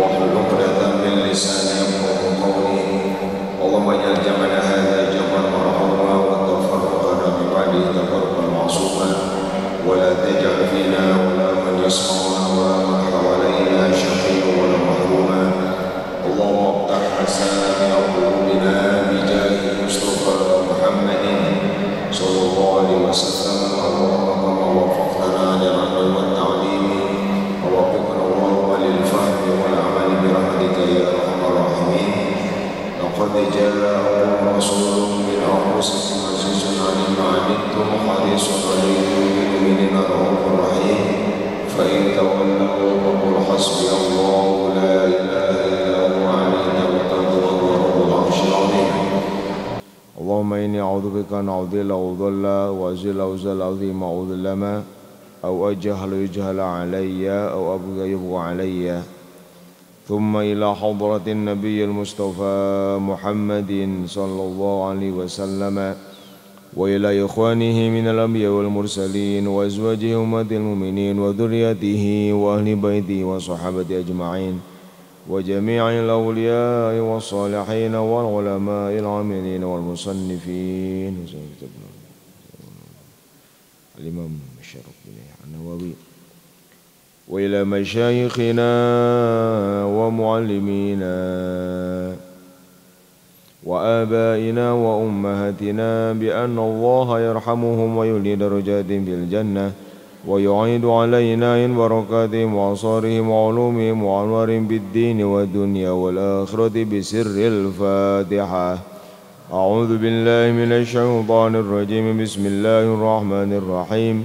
واحلل عقدة من لساني يفقه اللهم اجعل جمعنا هذا جمعا مرحوما وتفرقنا ببعده تفرقا معصوما ولا تجعل فينا ولا من يسمعنا ولا من حوالينا شقيا ولا محروما اللهم افتح لساننا قلوبنا بجاه مصطفى محمد صلى الله عليه وسلم قد جاءكم رسول من أنفسكم عزيز عليه ما عنتم حريص عليكم بالمؤمنين رؤوف رحيم فإن تولوا فقل حسبي الله لا إله إلا هو عليه توكلت وهو رب العرش العظيم اللهم إني أعوذ بك أن أضل أو وأزل أو عظيم أو أو أجهل يجهل علي أو أبغى يبغى علي ثم إلى حضرة النبي المصطفى محمد صلى الله عليه وسلم وإلى إخوانه من الأنبياء والمرسلين وأزواجه أمة المؤمنين وذريته وأهل بيته وصحابته أجمعين وجميع الأولياء والصالحين والعلماء العاملين والمصنفين الإمام الشرق بن النووي وإلى مشايخنا ومعلمينا وآبائنا وأمهاتنا بأن الله يرحمهم ويولي درجاتهم في الجنة ويعيد علينا إن بركاتهم وأنصارهم وعلومهم وأنوارهم بالدين والدنيا والآخرة بسر الفاتحة أعوذ بالله من الشيطان الرجيم بسم الله الرحمن الرحيم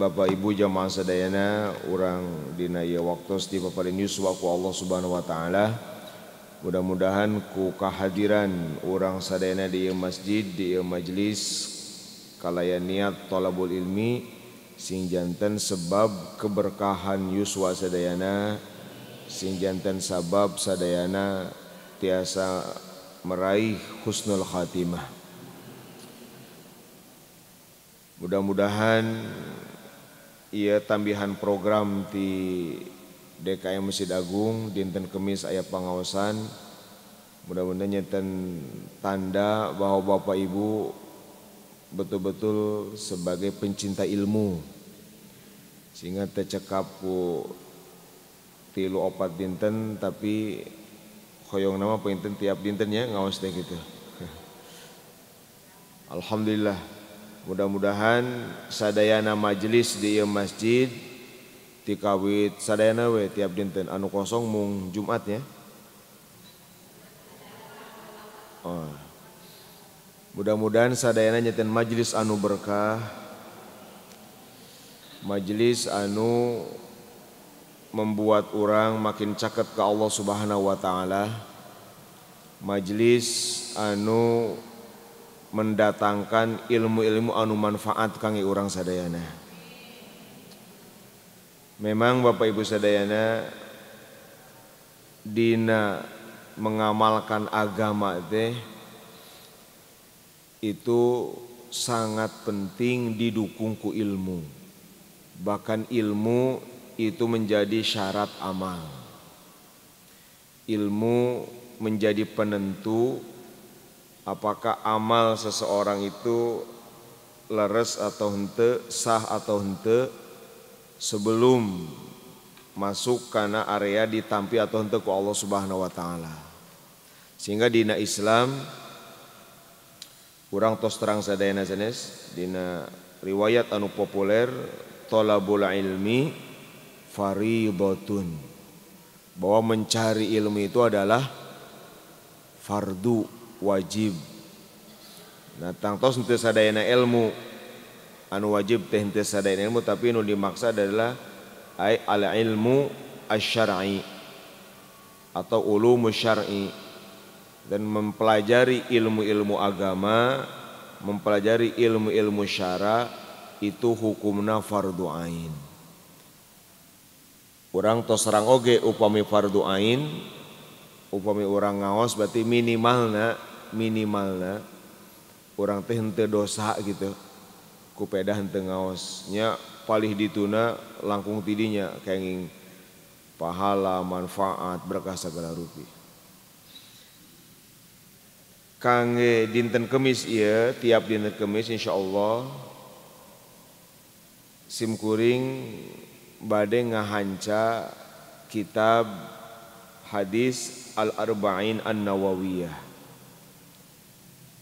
Bapak Ibu jamaah sadayana orang dina waktu waktos di paparin yuswa ku Allah Subhanahu wa taala. Mudah-mudahan ku kehadiran orang sadayana di masjid di majlis kalaya niat tolabul ilmi sing jantan sebab keberkahan yuswa sadayana sing jantan sebab sadayana tiasa meraih husnul khatimah. Mudah-mudahan ia tambihan program di DKM Masjid Agung dinten Kemis ayat pengawasan mudah-mudahan nyetan tanda bahwa Bapak Ibu betul-betul sebagai pencinta ilmu sehingga tercekap ku tilu opat dinten tapi koyong nama penginten tiap dintennya ngawas deh gitu Alhamdulillah mudah-mudahan saddayana majelis di masjid tikawiana tiap dinten anu kosong mung Jumat ya oh. mudah-mudahan saddayana nyatin majelis anu berkah majelis anu membuat orang makin caket ke Allah subhanahu wa ta'ala majelis anu mendatangkan ilmu-ilmu anu manfaat kangge orang sadayana. Memang Bapak Ibu sadayana dina mengamalkan agama teh itu sangat penting didukung ku ilmu. Bahkan ilmu itu menjadi syarat amal. Ilmu menjadi penentu apakah amal seseorang itu leres atau hente, sah atau hente sebelum masuk karena area ditampi atau hente ku Allah Subhanahu wa taala. Sehingga dina Islam kurang tos terang sadayana sanes dina riwayat anu populer bola ilmi faridatun bahwa mencari ilmu itu adalah fardu wajib nah tangtos itu sadayana ilmu anu wajib teh itu sadayana ilmu tapi nu dimaksa adalah ay al ilmu asyari atau ulumu syar'i dan mempelajari ilmu-ilmu agama mempelajari ilmu-ilmu syara itu hukumna fardu ain orang tos serang oge upami fardu ain upami orang ngaos berarti minimalnya minimalnya orang teh hente dosa gitu pedah hente ngaosnya palih dituna langkung tidinya kenging pahala manfaat berkah segala rupi kangge dinten kemis iya tiap dinten kemis insyaallah Allah simkuring bade ngahanca kitab hadis al arba'in an nawawiyah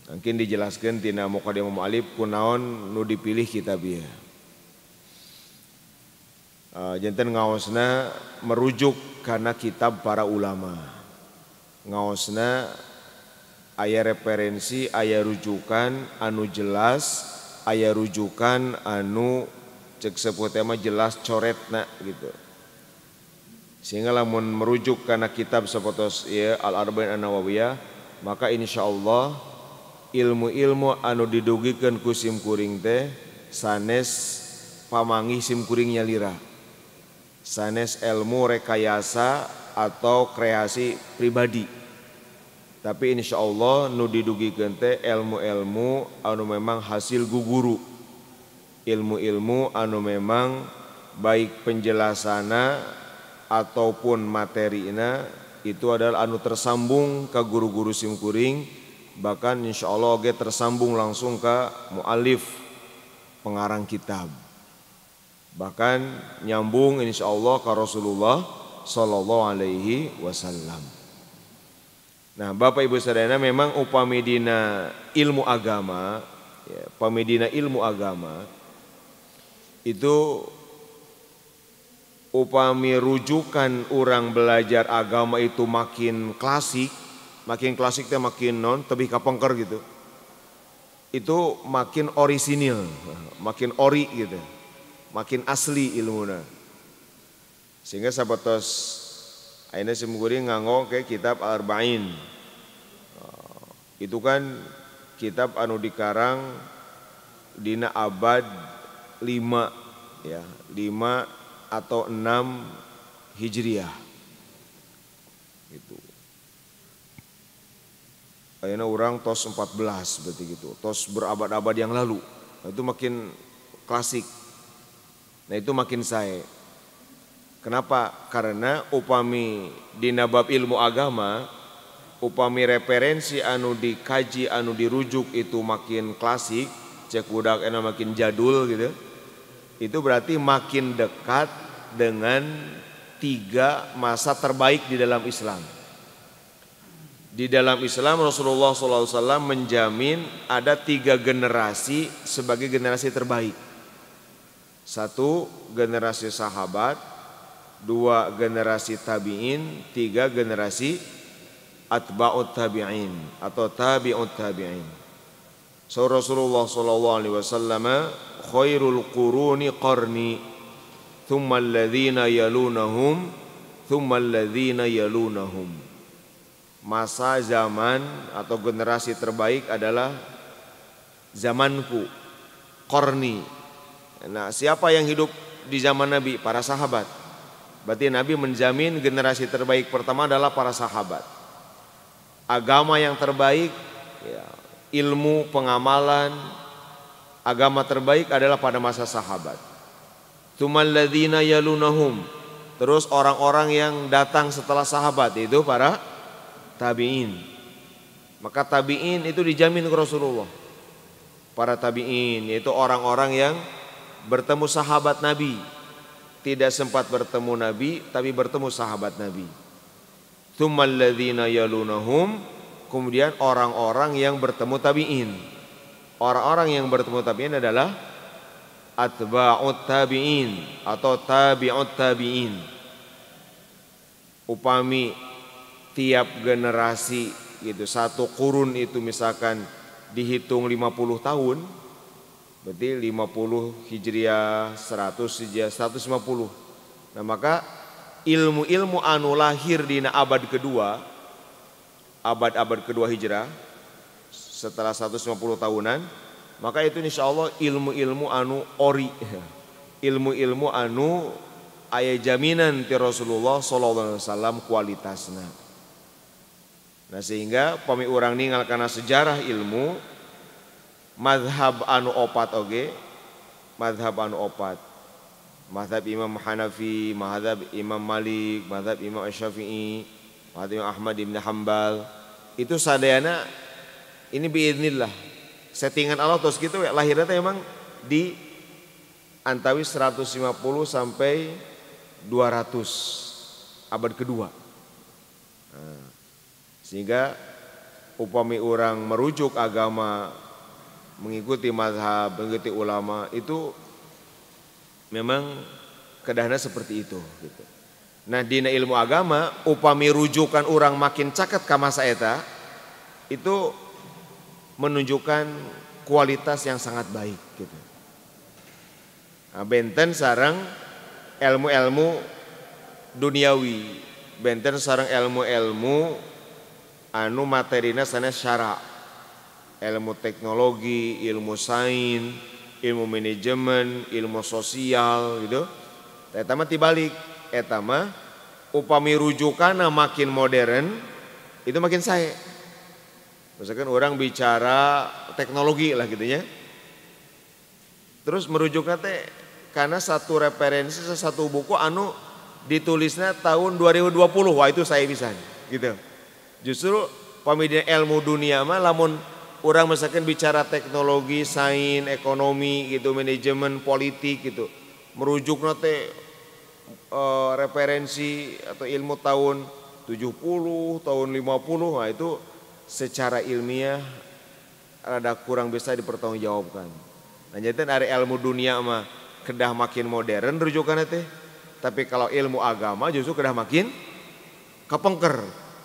Mungkin dijelaskan tina mukadimah mu'alif kunaon nu dipilih kitabiah. Ah, uh, jantan ngaosna merujuk karena kitab para ulama. Ngaosna ayah referensi, ayah rujukan anu jelas, ayah rujukan anu cek sepuh tema jelas nak gitu. Sehingga lamun merujuk karena kitab sepotos ya Al-Arba'in An-Nawawiyah, maka insya Allah ilmu-ilmu anu didugikenku simkuring teh sanes pamangi simkuring nya lra sanes elmu rekayasa atau kreasi pribadi tapi insya Allah nu didugi kete elmu-elmu anu memang hasilgu guru ilmu-ilmu anu memang baik penjelasana ataupun materi Nah itu adalah anu tersambung ke guru-guru simkuring, bahkan insya Allah kita tersambung langsung ke mu'alif pengarang kitab bahkan nyambung insya Allah ke Rasulullah Sallallahu Alaihi Wasallam nah Bapak Ibu Saudara memang upamidina ilmu agama ya, pamidina ilmu agama itu upami rujukan orang belajar agama itu makin klasik makin klasik teh makin non tapi kapengker gitu itu makin orisinil makin ori gitu makin asli ilmunya. sehingga sabatos akhirnya semuguri nganggo ke kitab Al-Arba'in itu kan kitab anu dikarang dina abad 5 ya 5 atau 6 Hijriah Itu. Akhirnya orang tos 14 berarti gitu. Tos berabad-abad yang lalu. Nah, itu makin klasik. Nah itu makin saya. Kenapa? Karena upami di nabab ilmu agama, upami referensi anu dikaji, anu dirujuk itu makin klasik, cek budak enak makin jadul gitu. Itu berarti makin dekat dengan tiga masa terbaik di dalam Islam di dalam Islam Rasulullah SAW menjamin ada tiga generasi sebagai generasi terbaik. Satu generasi sahabat, dua generasi tabiin, tiga generasi atba'ut tabi'in atau tabi'ut tabi'in. So Rasulullah sallallahu alaihi wasallam khairul quruni qarni thumma alladhina yalunahum thumma alladhina yalunahum masa zaman atau generasi terbaik adalah zamanku, korni. Nah, siapa yang hidup di zaman Nabi? Para sahabat. Berarti Nabi menjamin generasi terbaik pertama adalah para sahabat. Agama yang terbaik, ya, ilmu, pengamalan, agama terbaik adalah pada masa sahabat. ladina yalunahum. Terus orang-orang yang datang setelah sahabat itu para tabi'in. Maka tabi'in itu dijamin ke Rasulullah. Para tabi'in yaitu orang-orang yang bertemu sahabat Nabi. Tidak sempat bertemu Nabi tapi bertemu sahabat Nabi. yalunahum kemudian orang-orang yang bertemu tabi'in. Orang-orang yang bertemu tabi'in adalah atba'ut tabi'in atau tabi'ut tabi'in. Upami tiap generasi gitu satu kurun itu misalkan dihitung 50 tahun berarti 50 hijriah 100 hijriah 150 nah maka ilmu-ilmu anu lahir di abad kedua abad-abad kedua hijrah setelah 150 tahunan maka itu insya Allah ilmu-ilmu anu ori ilmu-ilmu anu ayah jaminan ti Rasulullah SAW kualitasnya Nah sehingga pami orang ninggal karena sejarah ilmu madhab anu opat oge madhab anu opat madhab Imam Hanafi madhab Imam Malik madhab Imam Syafi'i madhab Imam Ahmad ibn Hambal itu sadayana ini biidnillah settingan Allah terus gitu ya lahirnya emang di antawi 150 sampai 200 abad kedua nah. Sehingga upami orang merujuk agama, mengikuti mazhab, mengikuti ulama itu memang kedahna seperti itu. Gitu. Nah dina ilmu agama upami rujukan orang makin caket kamasa eta itu menunjukkan kualitas yang sangat baik gitu. Nah, benten sarang ilmu-ilmu duniawi, benten sarang ilmu-ilmu anu materina sana syara ilmu teknologi ilmu sains ilmu manajemen ilmu sosial gitu tibalik dibalik etama upami rujukana makin modern itu makin saya misalkan orang bicara teknologi lah gitu ya terus merujuknya teh karena satu referensi satu buku anu ditulisnya tahun 2020 wah itu saya bisa gitu Justru pamidian ilmu dunia mah lamun orang misalkan bicara teknologi, sains, ekonomi gitu, manajemen, politik gitu. Merujuk nate eh, referensi atau ilmu tahun 70, tahun 50, nah itu secara ilmiah ada kurang bisa dipertanggungjawabkan. Nah jadi dari ilmu dunia mah kedah makin modern rujukan teh. Tapi kalau ilmu agama justru kedah makin kepengker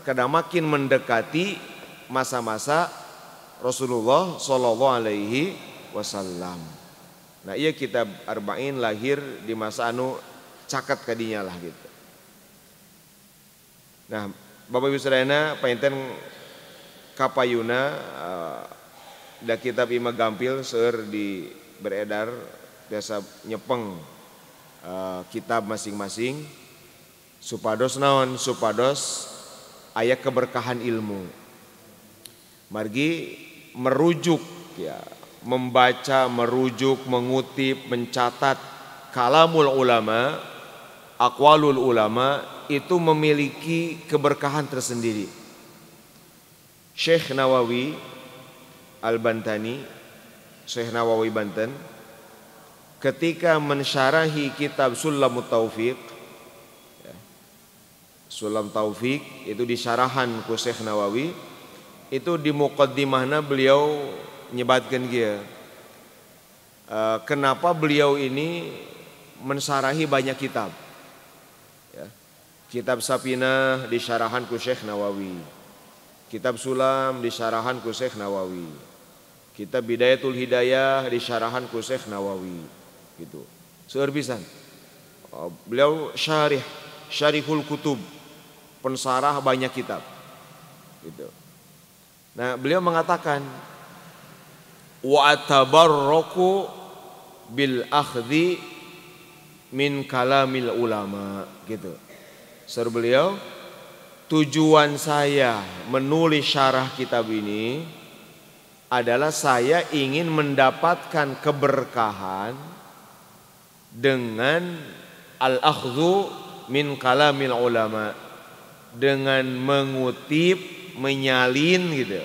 karena makin mendekati masa-masa Rasulullah Shallallahu Alaihi Wasallam. Nah iya kita Arba'in lahir di masa anu cakat kadinya lah gitu. Nah Bapak Ibu Saudara painten kapayuna eh, da kitab Ima Gampil seur di beredar biasa nyepeng uh, kitab masing-masing supados naon supados ayat keberkahan ilmu. Margi merujuk ya, membaca, merujuk, mengutip, mencatat kalamul ulama, akwalul ulama itu memiliki keberkahan tersendiri. Syekh Nawawi Al-Bantani, Syekh Nawawi Banten, ketika mensyarahi kitab Sulamut Taufiq Sulam Taufik itu di syarahan ku Syekh Nawawi itu di mukadimahnya beliau nyebatkan dia e, kenapa beliau ini mensarahi banyak kitab ya. kitab Sapina di syarahan ku Syekh Nawawi kitab Sulam di syarahan ku Syekh Nawawi kitab Bidayatul Hidayah di syarahan ku Syekh Nawawi gitu seueur beliau syarih syarihul kutub pensarah banyak kitab. Gitu. Nah, beliau mengatakan wa atabarraku bil akhdhi min kalamil ulama gitu. Sur beliau tujuan saya menulis syarah kitab ini adalah saya ingin mendapatkan keberkahan dengan al-akhdhu min kalamil ulama dengan mengutip, menyalin gitu.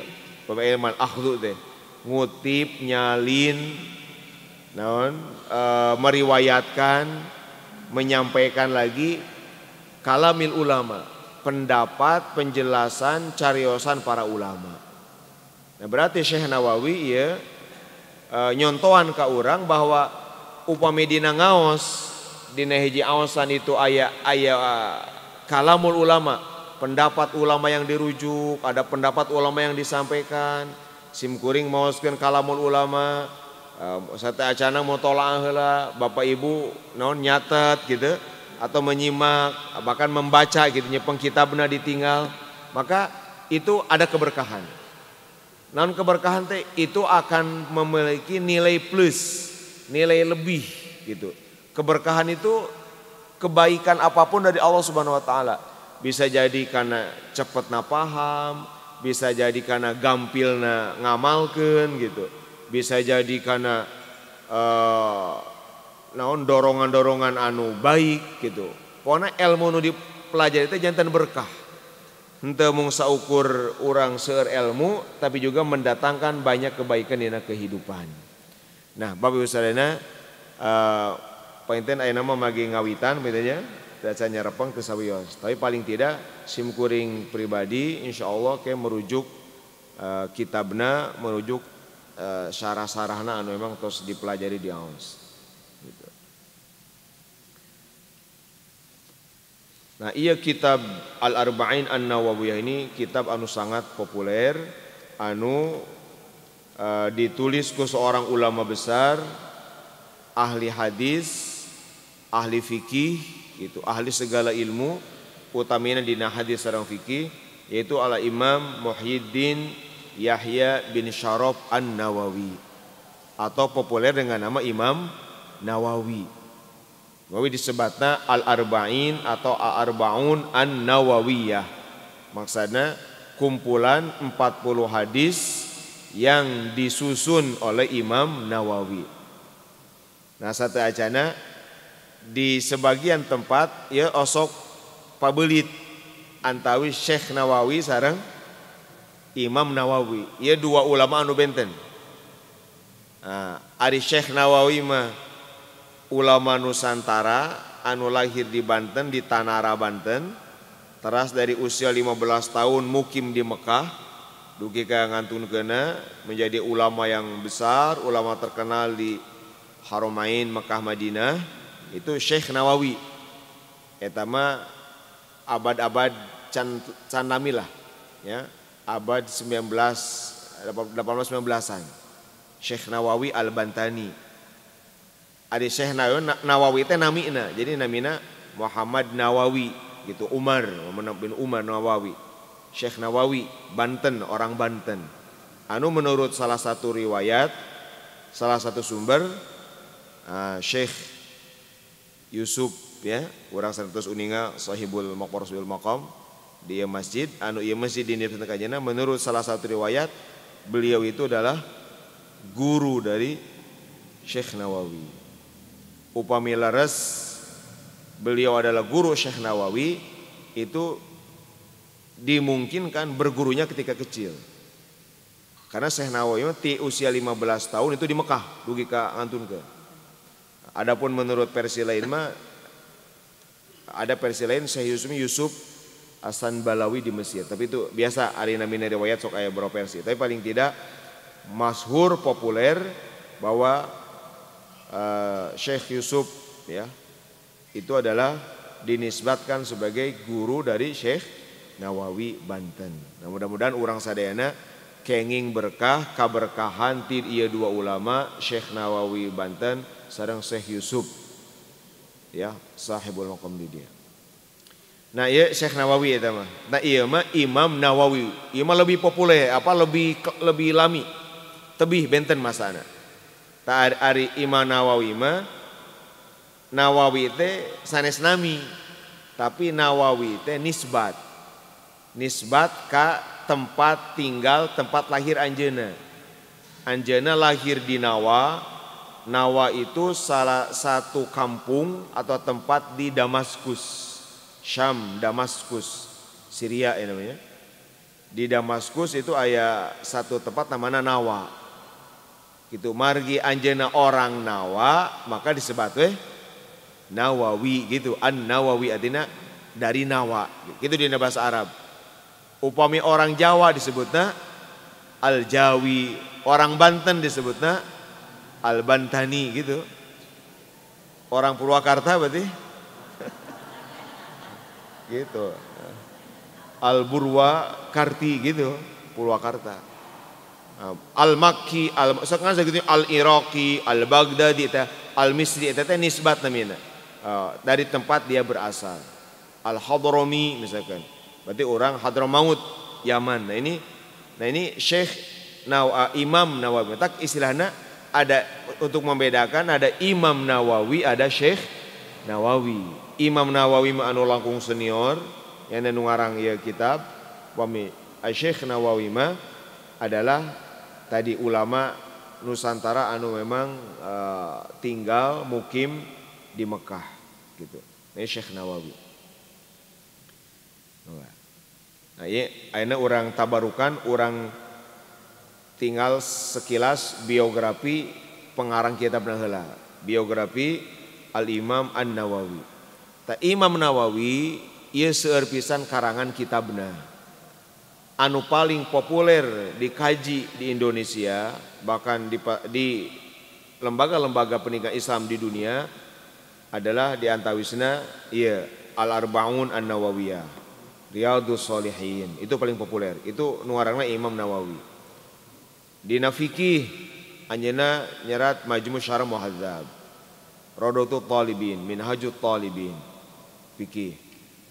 Bapak Irman akhdu teh. Ngutip, nyalin, naon e, meriwayatkan, menyampaikan lagi kalamil ulama, pendapat, penjelasan, cariosan para ulama. Nah, berarti Syekh Nawawi ya e, nyontohan ke orang bahwa upami dina ngaos dina hiji awasan itu ayat ayat kalamul ulama pendapat ulama yang dirujuk, ada pendapat ulama yang disampaikan. simkuring kuring sekian kalamul ulama. Sate acana mau tolak Bapak Ibu non nyatet gitu atau menyimak bahkan membaca gitu nyepeng kita benar ditinggal maka itu ada keberkahan non keberkahan teh itu akan memiliki nilai plus nilai lebih gitu keberkahan itu kebaikan apapun dari Allah Subhanahu wa taala bisa jadi karena cepet na paham bisa jadi karena gampil na ngamalkan gitu bisa jadi karena uh, naon dorongan-dorongan anu baik gitu pokoknya ilmu nu dipelajari itu jantan berkah henteu mung saukur orang seueur ilmu tapi juga mendatangkan banyak kebaikan di kehidupan nah bapak ibu sadayana uh, eh, pointen ayeuna mah magi ngawitan bedanya? derajat hanya ke sawios. Tapi paling tidak simkuring pribadi insya Allah kayak merujuk e, kitabna, merujuk e, eh, syarah sarahna anu memang terus dipelajari di Aons. Gitu. Nah iya kitab Al-Arba'in An-Nawawiyah ini kitab anu sangat populer, anu e, ditulis ke seorang ulama besar, ahli hadis, ahli fikih, itu ahli segala ilmu utamanya di hadis sarang fikih yaitu ala Imam Muhyiddin Yahya bin Syaraf An-Nawawi atau populer dengan nama Imam Nawawi. Nawawi disebutnya Al-Arba'in atau Al-Arba'un An-Nawawiyah. Maksudnya kumpulan 40 hadis yang disusun oleh Imam Nawawi. Nah satu acana di sebagian tempat ya osok pabelit antawi Syekh Nawawi sarang Imam Nawawi ya dua ulama anu benten nah, Ari Syekh Nawawi mah ulama Nusantara anu lahir di Banten di Tanara Banten teras dari usia 15 tahun mukim di Mekah dugi ka ngantun kena menjadi ulama yang besar, ulama terkenal di Haramain Mekah Madinah itu Syekh Nawawi etama abad-abad can, can lah ya abad 19 18-19an Syekh Nawawi Al-Bantani ada Syekh Nawawi itu namina jadi namina Muhammad Nawawi gitu Umar Muhammad bin Umar Nawawi Syekh Nawawi Banten orang Banten anu menurut salah satu riwayat salah satu sumber uh, ah, Syekh Yusuf ya orang seratus uninga sahibul maqbar bil makom di masjid anu ieu masjid di kajana menurut salah satu riwayat beliau itu adalah guru dari Syekh Nawawi upami laras beliau adalah guru Syekh Nawawi itu dimungkinkan bergurunya ketika kecil karena Syekh Nawawi ti usia 15 tahun itu di Mekah dugi ka antun ke Adapun menurut versi lain mah ada versi lain Syekh Yusuf Yusuf Asan Balawi di Mesir. Tapi itu biasa arina mina riwayat sok aya versi. Tapi paling tidak masyhur populer bahwa uh, Syekh Yusuf ya itu adalah dinisbatkan sebagai guru dari Syekh Nawawi Banten. Nah, mudah-mudahan orang sadayana kenging berkah kaberkahan ti ia dua ulama Syekh Nawawi Banten sareng Syekh Yusuf ya sahibul maqam di dia nah ya Syekh Nawawi ya mah nah iya mah Imam Nawawi Imam mah lebih populer apa lebih lebih lami tebih benten masana tak ari Imam Nawawi mah Nawawi teh sanes nami tapi Nawawi teh nisbat nisbat ka tempat tinggal tempat lahir anjena anjena lahir di Nawawi. Nawa itu salah satu kampung atau tempat di Damaskus, Syam, Damaskus, Syria ya namanya. Di Damaskus itu ada satu tempat namanya Nawa. Gitu, margi anjena orang Nawa, maka disebut eh, Nawawi gitu, an Nawawi artinya dari Nawa. Gitu di bahasa Arab. Upami orang Jawa disebutnya Al-Jawi, orang Banten disebutnya Albantani gitu. Orang Purwakarta berarti. gitu. Alburwa Karti gitu, Purwakarta. Al-Makki, al sekarang saya gitu Al-Iraqi, Al-Baghdadi, Al-Misri, itu nisbat namanya. Eh, dari tempat dia berasal. Al-Hadrami misalkan. Berarti orang Hadramaut, Yaman. Nah ini nah ini Syekh Nawa, Imam Nawawi. Tak istilahnya ada untuk membedakan ada Imam Nawawi, ada Syekh Nawawi. Imam Nawawi ma'anu langkung senior yang ngarang ya kitab wami Syekh Nawawi ma adalah tadi ulama Nusantara anu memang eh, tinggal mukim di Mekah gitu. Nah, ini Syekh Nawawi. Nah, ini ayeuna orang tabarukan, orang tinggal sekilas biografi pengarang kitab Nahla, biografi Al-Imam An-Nawawi Ta Imam Nawawi ia seerpisan karangan karangan kitabna anu paling populer dikaji di Indonesia bahkan di, lembaga-lembaga pendidikan Islam di dunia adalah di antawisna ia Al-Arbaun An-Nawawiyah Riyadus Solihin itu paling populer itu nuarangnya Imam Nawawi Dina fikih anjena nyerat majmu syarah muhadzab. Rodotu talibin, minhajut talibin. Fikih.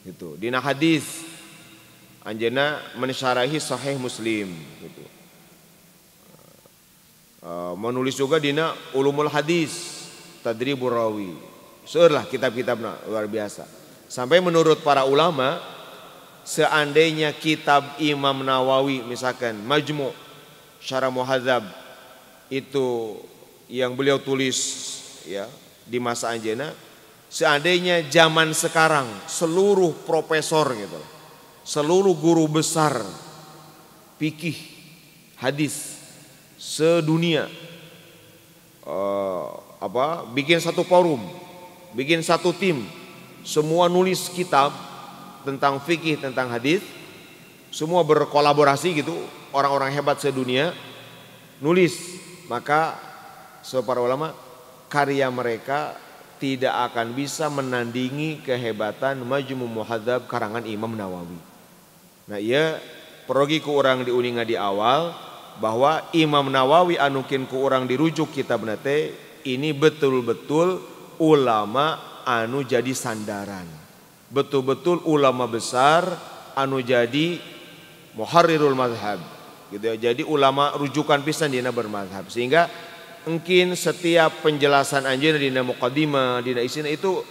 Gitu. Dina hadis anjena mensyarahi sahih muslim. Gitu. Eh, menulis juga dina ulumul hadis tadribur rawi seolah kitab-kitabnya luar biasa sampai menurut para ulama seandainya kitab Imam Nawawi misalkan majmu' Cara muhadzab itu yang beliau tulis ya di masa Anjena seandainya zaman sekarang seluruh profesor gitu seluruh guru besar fikih hadis sedunia uh, apa bikin satu forum bikin satu tim semua nulis kitab tentang fikih tentang hadis semua berkolaborasi gitu orang-orang hebat sedunia nulis maka para ulama karya mereka tidak akan bisa menandingi kehebatan Majmu Muhadzab karangan Imam Nawawi. Nah ya perogi ku orang diuninga di awal bahwa Imam Nawawi anukin ku orang dirujuk kitab nate ini betul-betul ulama anu jadi sandaran. Betul-betul ulama besar anu jadi muharrirul madhab gitu ya. Jadi ulama rujukan pisan dina bermadhab sehingga mungkin setiap penjelasan anjir dina muqaddimah dina isina itu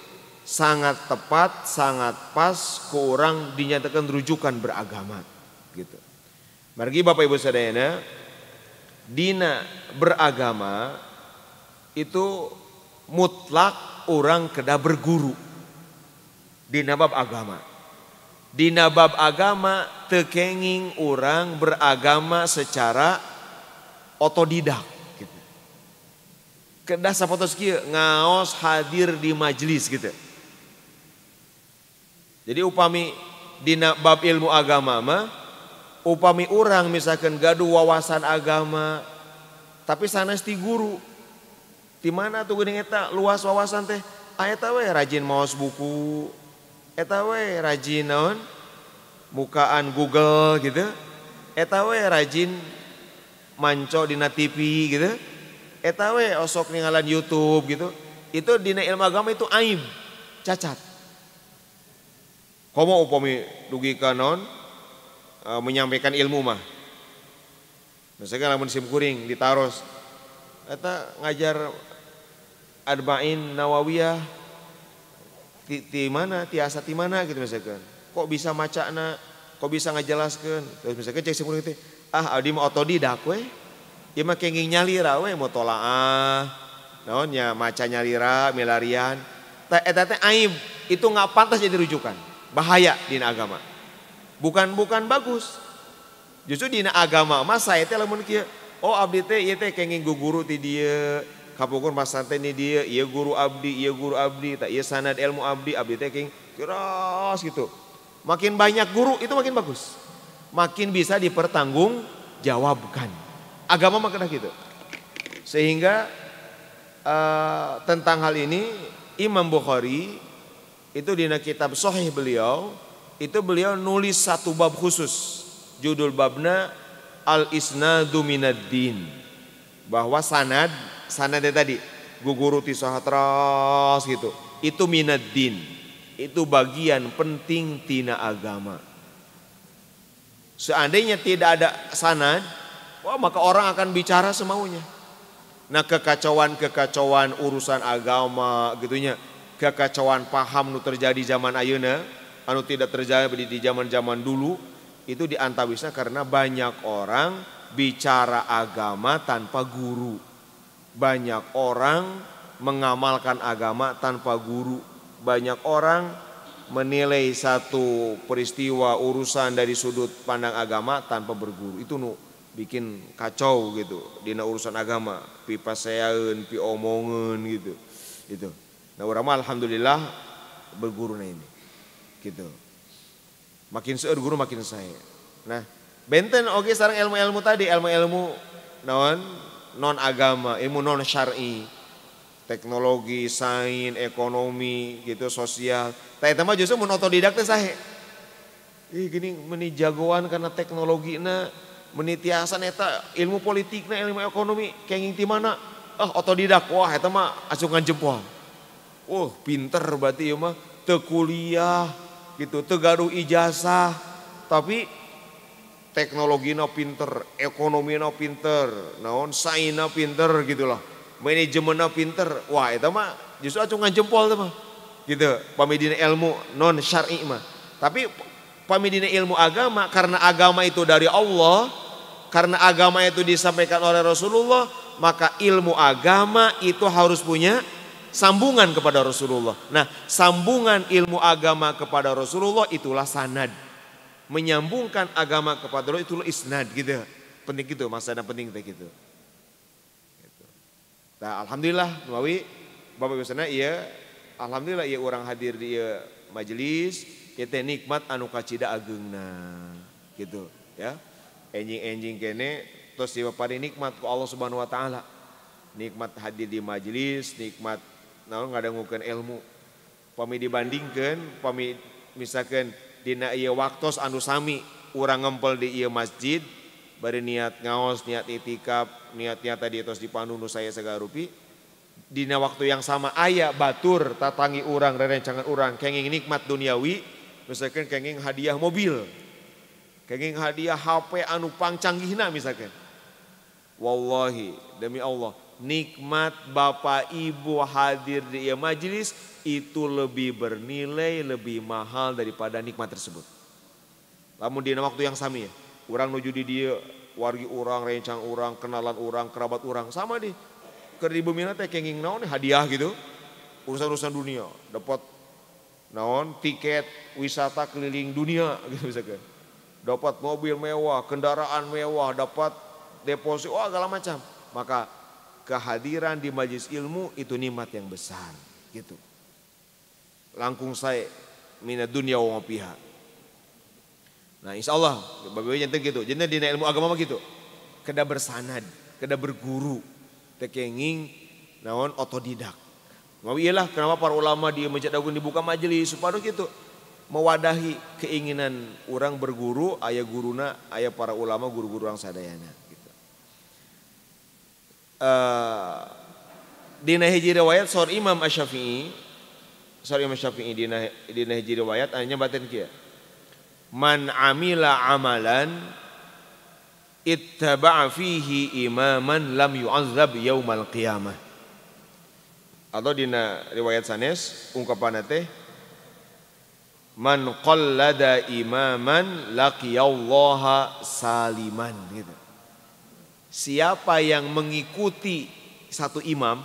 sangat tepat, sangat pas kurang dinyatakan rujukan beragama gitu. Margi Bapak Ibu Saudara, dina beragama itu mutlak orang kedah berguru dina bab agama. Dina bab agama tekenging orang beragama secara otodidak. Gitu. Kedah sapotos kia ngaos hadir di majelis gitu. Jadi upami dina bab ilmu agama mah upami orang misalkan gaduh wawasan agama tapi sana ti guru di mana tuh gini eta luas wawasan teh ayat we rajin maos buku rajinon mukaan Google gitu et rajin mancokdina TV gitueta osok nih ngaalan YouTube gitu itu Di ilmagaga itu aim cacat kanon e, menyampaikan ilmu mah mensimkuring ditaruh ngajar adbain nawawiyah ti, ti mana tiasa ti mana gitu misalkan kok bisa macana kok bisa ngajelaskan terus misalkan cek sepuluh itu ah abdi mah otodidak we ya mah kenging nyali rawe mau tolak ah. naonnya maca nyalira milarian eta teh aib itu nggak pantas jadi rujukan bahaya di agama bukan bukan bagus justru di agama masa saya teh lamun oh abdi teh ieu teh kenging guguru ti dia kapungkur Mas Santen ini dia ia guru abdi ia guru abdi tak ia sanad ilmu abdi abdi taking keras gitu makin banyak guru itu makin bagus makin bisa dipertanggung jawabkan agama makin gitu sehingga eh, tentang hal ini Imam Bukhari itu di kitab Sohih beliau itu beliau nulis satu bab khusus judul babna al isnadu minad din bahwa sanad sanadnya tadi guguruti ros gitu itu minat din itu bagian penting tina agama seandainya tidak ada sana, wah maka orang akan bicara semaunya nah kekacauan-kekacauan urusan agama gitunya kekacauan paham nu terjadi zaman Ayuna, anu tidak terjadi di zaman-zaman dulu itu diantawisnya karena banyak orang bicara agama tanpa guru banyak orang mengamalkan agama tanpa guru. Banyak orang menilai satu peristiwa urusan dari sudut pandang agama tanpa berguru. Itu nu bikin kacau gitu dina urusan agama, pipa paseaeun, pi omongan gitu. Itu. Nah, orang alhamdulillah berguru nah ini. Gitu. Makin seur guru makin saya. Nah, benten oke okay, sekarang ilmu-ilmu tadi, ilmu-ilmu naon non agama, ilmu non syar'i, teknologi, sains, ekonomi, gitu sosial. Tapi mah justru mun otodidak teh sahe. Ih gini meni jagoan karena teknologinya meni tiasan eta ilmu politiknya, ilmu ekonomi kenging ti mana? ah otodidak wah eta mah acungan jempol. Oh uh, pinter berarti ya mah tekuliah, kuliah gitu, tegaru ijazah, tapi Teknologi no pinter, ekonomi no pinter, naon saina pinter gitu loh. no pinter. Wah, itu mah justru acungan jempol itu mah. Gitu, pamidina ilmu non syar'i mah. Tapi pamidina ilmu agama karena agama itu dari Allah, karena agama itu disampaikan oleh Rasulullah, maka ilmu agama itu harus punya sambungan kepada Rasulullah. Nah, sambungan ilmu agama kepada Rasulullah itulah sanad menyambungkan agama kepada Allah itu isnad gitu. Penting gitu, masalah penting gitu. gitu. Nah, alhamdulillah Nawawi Bapak Ibu sana iya alhamdulillah iya orang hadir di iya majelis kita nikmat anu kacida nah gitu ya. Enjing-enjing kene terus siapa bapak nikmat ku Allah Subhanahu wa taala. Nikmat hadir di majelis, nikmat naon ngadangukeun ilmu. Pami dibandingkan, pami misalkan ia waktu anu sami urang ngempel di ia masjid baru niat ngaos niat titikab niat-nyata ditos dipanuhuh saya segar rui Di waktu yang sama aya batur tatagi urang recangan urang keging nikmat duniawi keging hadiah mobil keging hadiah HP anu pang canggih hina mis demi Allah nikmat bapak Ibu hadir di ia majelis itu lebih bernilai, lebih mahal daripada nikmat tersebut. Namun di waktu yang sami ya, orang nuju di dia, wargi orang, rencang orang, kenalan orang, kerabat orang, sama di ke di bumi teh kenging naon hadiah gitu. Urusan-urusan dunia, dapat naon tiket wisata keliling dunia gitu bisa kan, Dapat mobil mewah, kendaraan mewah, dapat deposit wah segala macam. Maka kehadiran di majelis ilmu itu nikmat yang besar gitu langkung saya mina dunia wong pihak. Nah insya Allah, bapak-bapak gitu. Jadi di ilmu agama mah gitu. Keda bersanad, kena berguru. Tekenging, naon otodidak. Mau iyalah kenapa para ulama di masjid agung dibuka majelis supaya gitu mewadahi keinginan orang berguru ayah guruna ayah para ulama guru-guru orang sadayana gitu. Uh, dina hiji riwayat seorang imam asy Sari Imam Syafi'i di dina hiji riwayat hanya ah, batin kia. Man amila amalan ittaba fihi imaman lam yu'azzab yaumal qiyamah. Atau dina riwayat sanes ungkapan teh man qallada imaman laqiyallaha saliman gitu. Siapa yang mengikuti satu imam,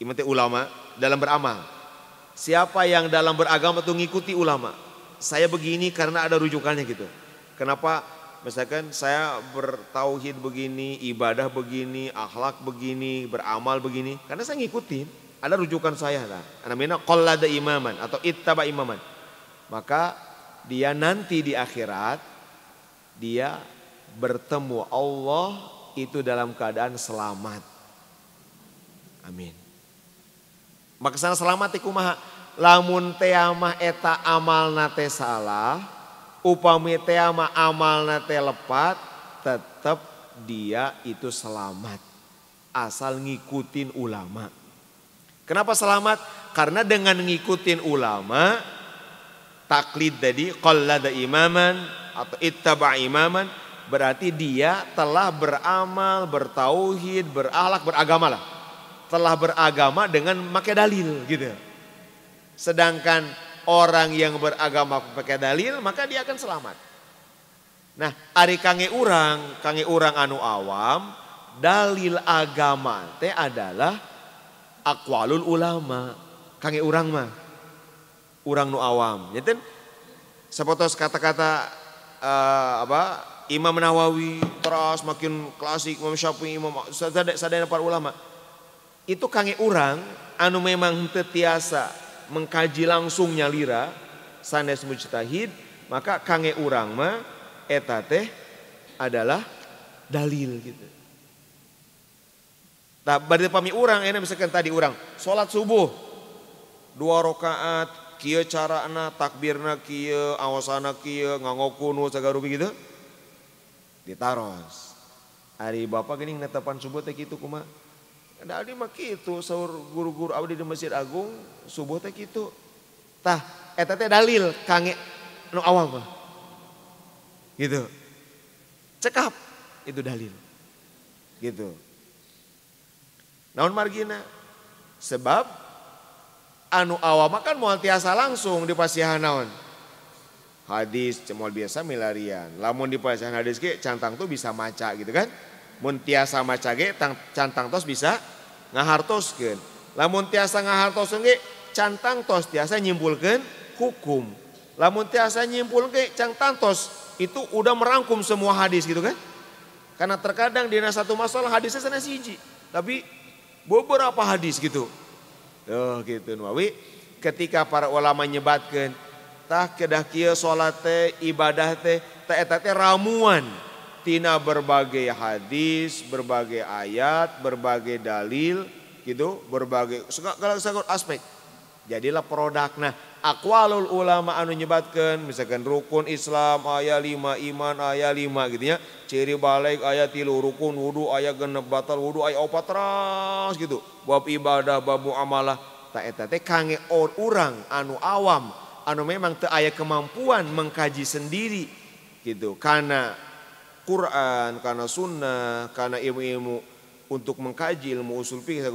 imam teh ulama dalam beramal, Siapa yang dalam beragama itu ngikuti ulama. Saya begini karena ada rujukannya gitu. Kenapa? Misalkan saya bertauhid begini, ibadah begini, akhlak begini, beramal begini. Karena saya ngikutin, ada rujukan saya lah. Namanya qallada imaman atau ittaba imaman. Maka dia nanti di akhirat dia bertemu Allah itu dalam keadaan selamat. Amin sana selamat iku maha. Lamun teamah eta amal nate salah. Upami teamah amal nate lepat. Tetap dia itu selamat. Asal ngikutin ulama. Kenapa selamat? Karena dengan ngikutin ulama. Taklid tadi. Qallada imaman. Atau ittaba imaman. Berarti dia telah beramal, bertauhid, berahlak, beragama lah telah beragama dengan pakai dalil gitu. Sedangkan orang yang beragama pakai dalil maka dia akan selamat. Nah, ari kange urang, kange urang anu awam, dalil agama teh adalah akwalul ulama. Kange urang mah urang nu awam. Nyeten ya sepotos kata-kata uh, apa Imam Nawawi terus makin klasik Imam Syafi'i Imam sadaya para ulama itu kange orang anu memang tetiasa mengkaji langsung nyalira sanes mujtahid maka kange orang mah eta teh adalah dalil gitu. Nah, berarti pami orang, ini misalkan tadi orang, sholat subuh, dua rakaat, kia carana, takbirna kia, awasana kia, ngangokunu, sagarubi gitu. Ditaros. Hari bapak gini netapan subuh teh gitu kuma. Kada abdi mah kitu sahur guru-guru abdi di Masjid Agung subuh teh gitu, Tah, eta teh dalil kange nu awal mah. Gitu. Cekap itu dalil. Gitu. Naon margina? Sebab anu awal makan kan moal tiasa langsung di pasihan naon. Hadis cuma biasa milarian. Lamun di pasihan hadis ke cantang tuh bisa maca gitu kan mun tiasa maca ge cantang tos bisa ngahartoskeun lamun tiasa ngahartoskeun ge cantang tos tiasa nyimpulkeun hukum lamun tiasa ge cantang tos itu udah merangkum semua hadis gitu kan karena terkadang dina satu masalah hadisnya sana siji tapi beberapa hadis gitu oh gitu nuawi ketika para ulama nyebatkan tah kedah kieu salat teh ibadah teh teh eta teh ramuan tina berbagai hadis, berbagai ayat, berbagai dalil, gitu, berbagai segala segala aspek. Jadilah produk. Nah, akwalul ulama anu nyebatkan misalkan rukun Islam ayat lima iman ayat lima gitu ya. Ciri balik ayat tilu rukun wudu ayat genep batal wudu ayat opat gitu. Bab ibadah, bab muamalah, tak etet. teh kange orang anu awam anu memang teu ayat kemampuan mengkaji sendiri gitu karena Quran, karena sunnah, karena ilmu-ilmu untuk mengkaji ilmu usul fikih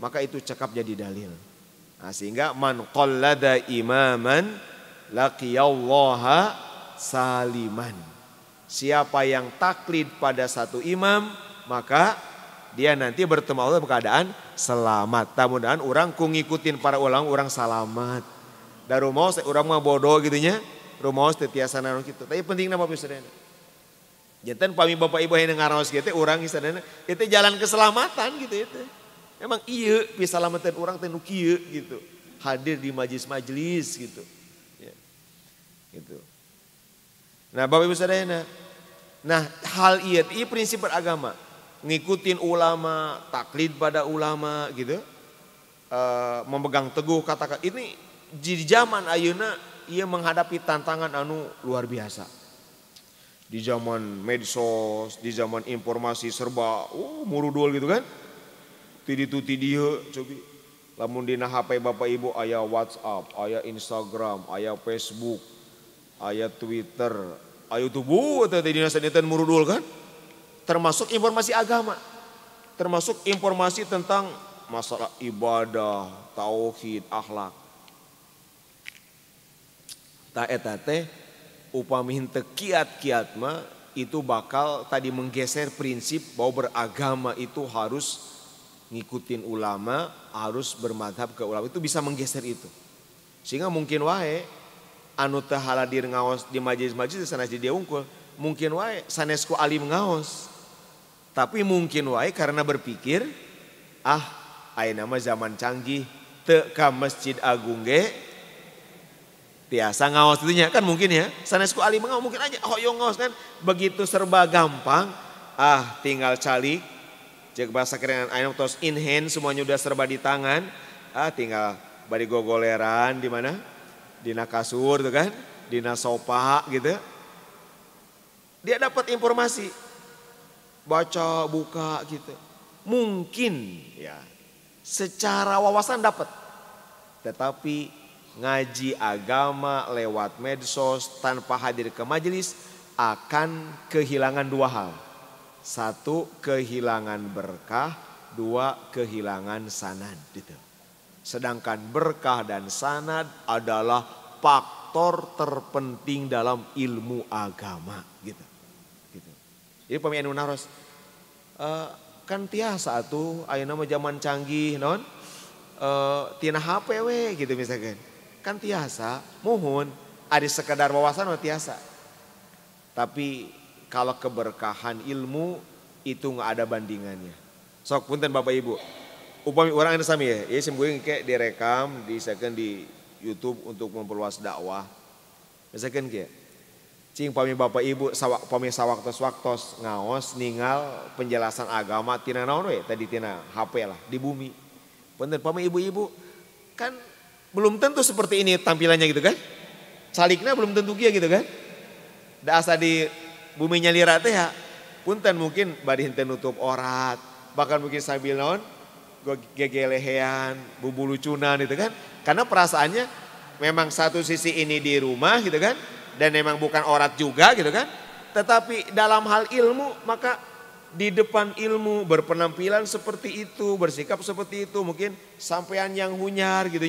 maka itu cakap jadi dalil. Nah, sehingga man qallada imaman laqiyallaha saliman. Siapa yang taklid pada satu imam, maka dia nanti bertemu Allah keadaan selamat. Mudah-mudahan orang ku ngikutin para ulama orang selamat. Dan rumah orang mah bodoh gitunya, rumah setiasa gitu. Tapi penting nama pisahnya. Jantan ya, pami bapak ibu yang ngaros gitu, orang istana itu jalan keselamatan gitu itu. Emang iya bisa selamatan orang tenu kia gitu. Hadir di majlis-majlis gitu. Ya. Gitu. Nah bapak ibu saudara Nah hal iya, iya prinsip beragama. Ngikutin ulama, taklid pada ulama gitu. E, memegang teguh kata-kata ini di zaman ayuna ia menghadapi tantangan anu luar biasa. Di zaman medsos, di zaman informasi serba oh, murudul gitu kan. Tidi tuti dia cobi. Lamun dina HP Bapak Ibu ayah WhatsApp, ayah Instagram, ayah Facebook, ayah Twitter, ayah tubuh atau dina sanitan murudul kan. Termasuk informasi agama. Termasuk informasi tentang masalah ibadah, tauhid, akhlak. Tak eta teh Upah henteu kiat-kiat mah itu bakal tadi menggeser prinsip bahwa beragama itu harus ngikutin ulama, harus bermadhab ke ulama. Itu bisa menggeser itu. Sehingga mungkin wae anu teu haladir ngaos di majelis-majelis sanes di dia unggul, mungkin wae sanesku alim ngaos. Tapi mungkin wae karena berpikir ah ayeuna nama zaman canggih teu ka masjid agung ge Tiasa ngawas itunya kan mungkin ya. Sanesku ali ngawas mungkin aja oh, yong ngawas kan. Begitu serba gampang. Ah tinggal calik. Cek bahasa kerenan ayam terus in hand semuanya udah serba di tangan. Ah tinggal bari gogoleran di mana? Dina kasur tuh kan. Dina sofa gitu. Dia dapat informasi. Baca, buka gitu. Mungkin ya. Secara wawasan dapat. Tetapi ngaji agama lewat medsos tanpa hadir ke majelis akan kehilangan dua hal. Satu, kehilangan berkah. Dua, kehilangan sanad. Gitu. Sedangkan berkah dan sanad adalah faktor terpenting dalam ilmu agama. Gitu. gitu. Jadi pemain unaros, uh, eh, kan tiasa satu, ayo nama zaman canggih non uh, eh, tina HP we gitu misalkan Kan tiasa, mohon. Ada sekedar wawasan mah tiasa. Tapi kalau keberkahan ilmu itu nggak ada bandingannya. Sok punten Bapak Ibu. Upami orang yang sami ya, ya sembuhin kayak direkam, diseken di YouTube untuk memperluas dakwah. Misalkan kayak cing pami Bapak Ibu sawak pami sawaktos waktos ngaos ningal penjelasan agama tina naon we tadi tina HP lah di bumi. Punten pami ibu-ibu kan belum tentu seperti ini tampilannya gitu kan. Saliknya belum tentu kia gitu kan. Da asa di buminya lira teh ya. Punten mungkin badi henteu nutup orat, bahkan mungkin sambil naon gegelehean, bubu lucunan gitu kan. Karena perasaannya memang satu sisi ini di rumah gitu kan dan memang bukan orat juga gitu kan. Tetapi dalam hal ilmu maka di depan ilmu berpenampilan seperti itu, bersikap seperti itu, mungkin sampean yang hunyar gitu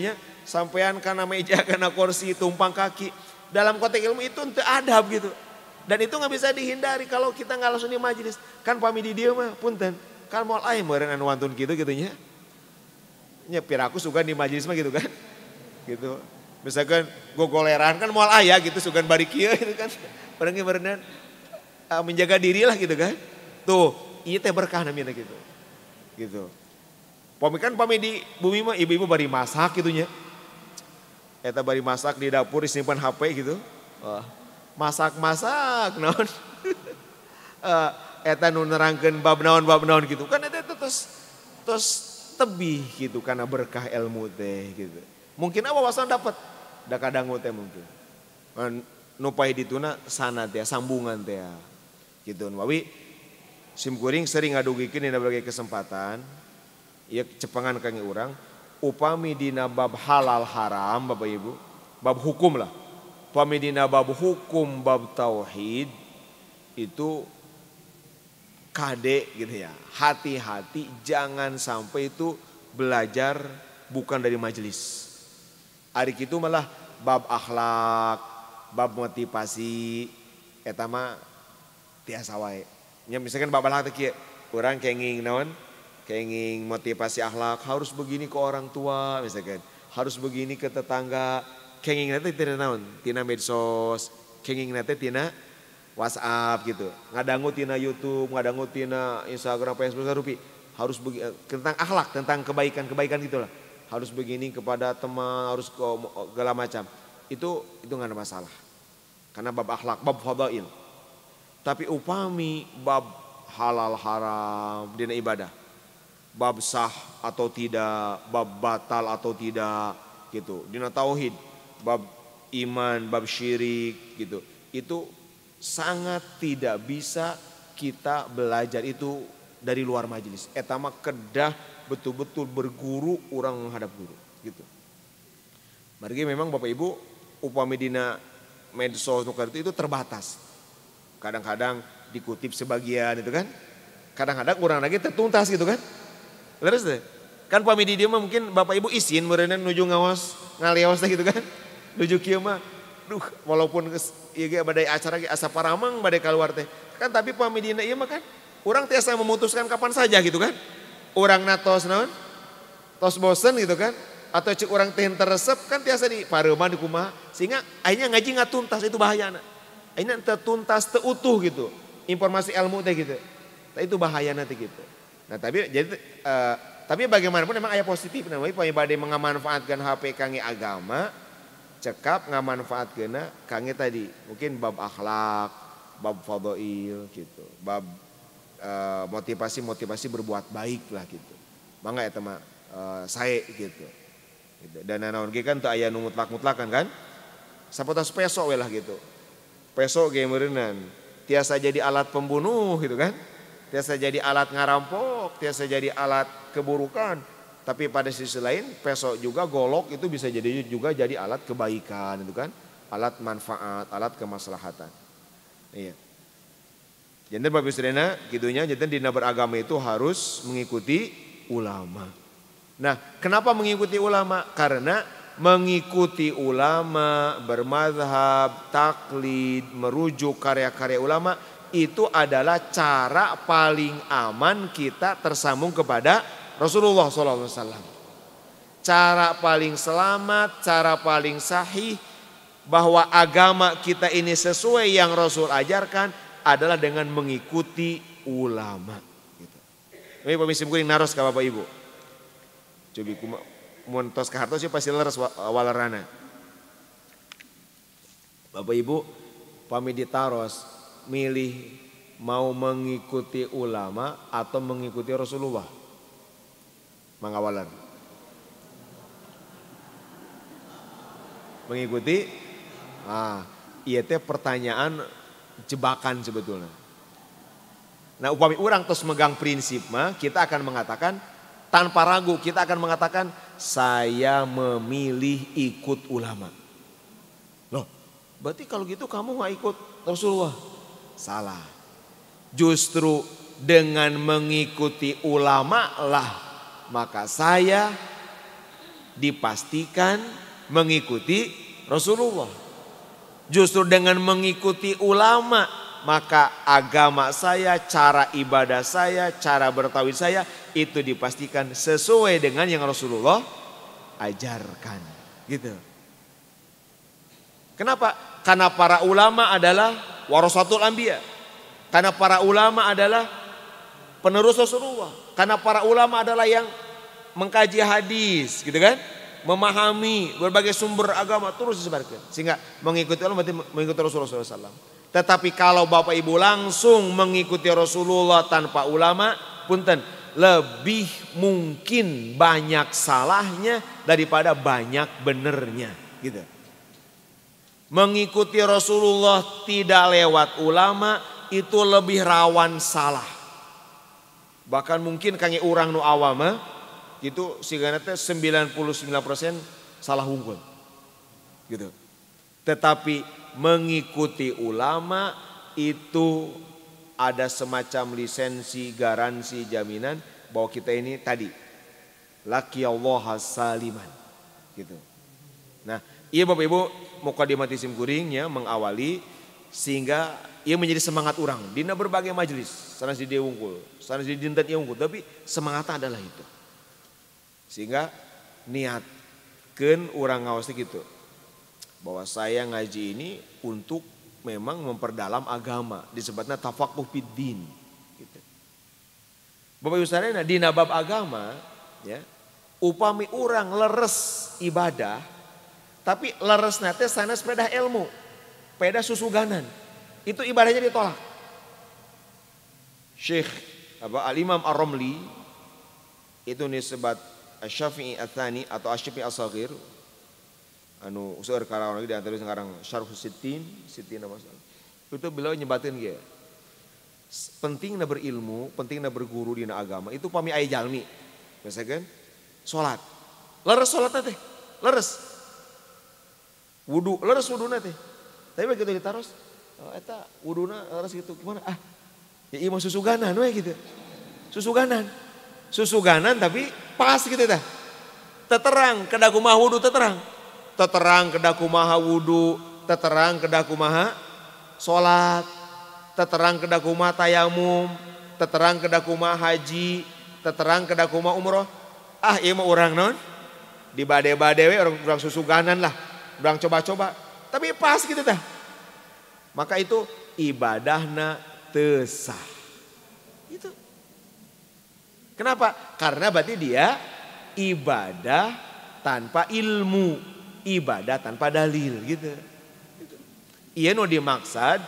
sampean karena meja karena kursi tumpang kaki dalam konteks ilmu itu untuk adab gitu dan itu nggak bisa dihindari kalau kita nggak langsung di majelis kan pami di dia mah punten kan mau lain meren anu wantun gitu gitunya nyepir aku suka di majelis mah gitu kan gitu misalkan gogoleran kan mau ayah gitu sugan bari kieu gitu kan barengnya berenang ah, menjaga diri lah gitu kan tuh iya teh berkah namanya gitu gitu pami kan pami di bumi mah ibu-ibu bari masak gitunya Eta bari masak di dapur disimpan HP gitu. Wah, masak-masak naon. eh eta nu nerangkeun bab naon bab naon gitu. Kan eta terus terus tebih gitu karena berkah ilmu teh gitu. Mungkin apa wawasan dapat da kadang teh mungkin. Kan nupai dituna sana teh sambungan teh. Gitu wawi Kuring sering ngadugikeun dina berbagai kesempatan. ya cepengan kangge urang upami dina bab halal haram Bapak Ibu, bab hukum lah. Upami dina bab hukum, bab tauhid itu kade gitu ya. Hati-hati jangan sampai itu belajar bukan dari majelis. hari itu malah bab akhlak, bab motivasi, etama tiasawai Ya misalkan bab akhlak teh orang kenging naon? kenging motivasi akhlak harus begini ke orang tua misalkan harus begini ke tetangga kenging nanti tina naon tina medsos kenging nanti tina WhatsApp gitu ngadangu tina YouTube ngadangu tina Instagram Facebook rupi harus begini, eh, tentang akhlak tentang kebaikan kebaikan gitulah harus begini kepada teman harus ke segala macam itu itu nggak ada masalah karena bab akhlak bab fadail tapi upami bab halal haram dina ibadah bab sah atau tidak, bab batal atau tidak gitu. Dina tauhid, bab iman, bab syirik gitu. Itu sangat tidak bisa kita belajar itu dari luar majelis. Etama kedah betul-betul berguru orang menghadap guru gitu. Margi memang Bapak Ibu upami dina medsos nukar itu, itu terbatas. Kadang-kadang dikutip sebagian itu kan. Kadang-kadang kurang lagi tertuntas gitu kan. Terus deh. Kan pami di dia mah mungkin bapak ibu izin berenang nuju ngawas ngalios gitu kan. Nuju kieu mah. Duh, walaupun ieu ge badai acara ge asa paramang badai keluar teh. Kan tapi pami dina ieu mah kan urang teh memutuskan kapan saja gitu kan. orang natos naon? Tos bosen gitu kan. Atau cek orang teh teresep kan tiasa di pareuman di kumaha. Sehingga akhirnya ngaji nggak tuntas itu bahaya anak. Akhirnya tertuntas, teutuh gitu. Informasi ilmu teh gitu. Itu bahaya nanti gitu. Nah tapi jadi uh, tapi bagaimanapun memang ayah positif namanya pada mengamanfaatkan HP kange agama cekap ngamanfaat kena kange tadi mungkin bab akhlak bab fadhil gitu bab eh, motivasi motivasi berbuat baik lah gitu mangga ya teman saya gitu. dan naon ge kan tuh ayah numut mutlak mutlakan kan sapotas peso lah gitu peso gamerinan tiasa jadi alat pembunuh gitu kan tiasa jadi alat ngarampok, tiasa jadi alat keburukan. Tapi pada sisi lain peso juga golok itu bisa jadi juga jadi alat kebaikan itu kan, alat manfaat, alat kemaslahatan. Iya. Jadi Bapak Istrena, gitunya jadi dina beragama itu harus mengikuti ulama. Nah, kenapa mengikuti ulama? Karena mengikuti ulama, bermadhab, taklid, merujuk karya-karya ulama itu adalah cara paling aman kita tersambung kepada Rasulullah SAW. Cara paling selamat, cara paling sahih bahwa agama kita ini sesuai yang Rasul ajarkan adalah dengan mengikuti ulama. Ini gitu. pemisi yang naros ke bapak ibu. Cobi kuma montos ke sih ya pasti leres walarana. Bapak ibu pamit ditaros milih mau mengikuti ulama atau mengikuti Rasulullah? mengawalan Mengikuti? Ah, iya teh pertanyaan jebakan sebetulnya. Nah upami orang terus megang prinsip mah kita akan mengatakan tanpa ragu kita akan mengatakan saya memilih ikut ulama. Loh berarti kalau gitu kamu nggak ikut Rasulullah. Salah. Justru dengan mengikuti ulama lah maka saya dipastikan mengikuti Rasulullah. Justru dengan mengikuti ulama maka agama saya, cara ibadah saya, cara bertawid saya itu dipastikan sesuai dengan yang Rasulullah ajarkan. Gitu. Kenapa? Karena para ulama adalah warasatul anbiya. Karena para ulama adalah penerus Rasulullah. Karena para ulama adalah yang mengkaji hadis, gitu kan? Memahami berbagai sumber agama terus disebarkan. Sehingga mengikuti Allah berarti mengikuti Rasulullah SAW. Tetapi kalau Bapak Ibu langsung mengikuti Rasulullah tanpa ulama, punten, lebih mungkin banyak salahnya daripada banyak benernya gitu. Mengikuti Rasulullah tidak lewat ulama itu lebih rawan salah. Bahkan mungkin kange orang nu awama itu sigana teh 99% salah hukum. Gitu. Tetapi mengikuti ulama itu ada semacam lisensi, garansi, jaminan bahwa kita ini tadi laki Allah saliman gitu. Nah, iya Bapak Ibu, mati guringnya mengawali sehingga ia menjadi semangat orang dina berbagai majelis sana dia unggul sana di ia unggul tapi semangatnya adalah itu sehingga niat ken orang ngawas gitu bahwa saya ngaji ini untuk memang memperdalam agama disebutnya tafakuh pidin gitu. Bapak Ibu sekalian dina bab agama ya upami orang leres ibadah tapi leres nate sana sepeda ilmu. sepeda susuganan. Itu ibadahnya ditolak. Syekh apa Al-Imam itu nisbat Asy-Syafi'i athani atau Asy-Syafi'i anu usur karawan lagi di antara sekarang Syarh Sittin, Sittin apa Itu beliau nyebatin penting Pentingnya berilmu, pentingnya berguru di agama itu pami ayah jalmi. Biasa kan? Salat. Leres salatnya teh. Leres wudhu leres wudhu nanti tapi begitu ditaros oh, eta wudhuna leres gitu gimana ah ya iya susu ganan we gitu susu ganan susu ganan tapi pas gitu dah. teterang kedaku maha wudhu teterang teterang kedaku maha wudhu teterang kedaku maha sholat teterang kedaku maha tayamum teterang kedaku maha haji teterang kedaku maha umroh ah iya mau orang non di bade-bade orang, orang susu ganan lah berang coba-coba. Tapi pas gitu dah. Maka itu ibadahna tesah. Itu. Kenapa? Karena berarti dia ibadah tanpa ilmu. Ibadah tanpa dalil gitu. Iya dimaksad. dimaksud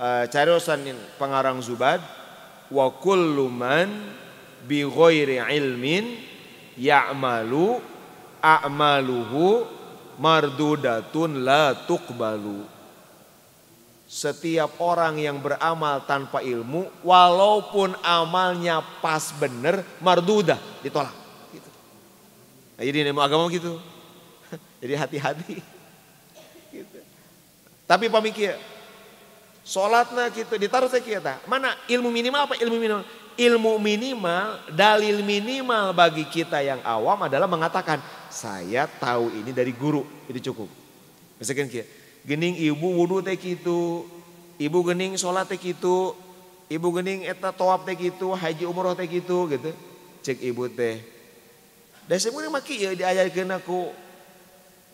eh, cariusan pengarang Zubad wa kullu man bi ghairi ilmin ya'malu a'maluhu mardudatun la tuqbalu. Setiap orang yang beramal tanpa ilmu, walaupun amalnya pas bener, mardudah ditolak. Gitu. Nah, jadi ilmu agama gitu. Jadi hati-hati. Gitu. Tapi pemikir, sholatnya gitu, ditaruh saya kita. Mana ilmu minimal apa ilmu minimal? Ilmu minimal, dalil minimal bagi kita yang awam adalah mengatakan saya tahu ini dari guru itu cukup misalkan kia gening ibu wudhu teh gitu ibu gening sholat teh gitu ibu gening eta to'ab teh gitu haji umroh teh gitu gitu cek ibu teh dan saya mungkin maki ya diajarkan aku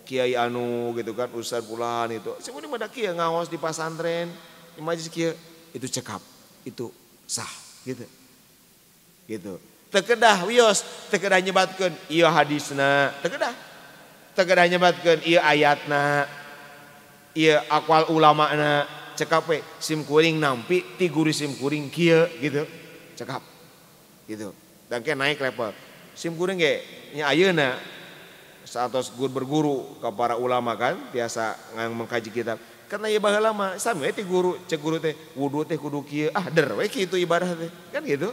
kiai anu gitu kan ustadz pulaan itu saya mungkin ada ngawas di pasantren di majlis kiai itu cekap itu sah gitu gitu tekedah wios tekedah nyebatkan iya hadisna tekedah tekedah nyebatkan iya ayatna iya akwal ulama na cekap we sim kuring nampi tiguri sim kuring kia gitu cekap gitu dan kayak naik level sim kuring kayak nya ayeuna saat guru berguru ke para ulama kan biasa ngang mengkaji kitab karena iya bahala lama sami ti guru cek guru teh wudu teh kudu kia, ah der we kitu ibadah teh kan gitu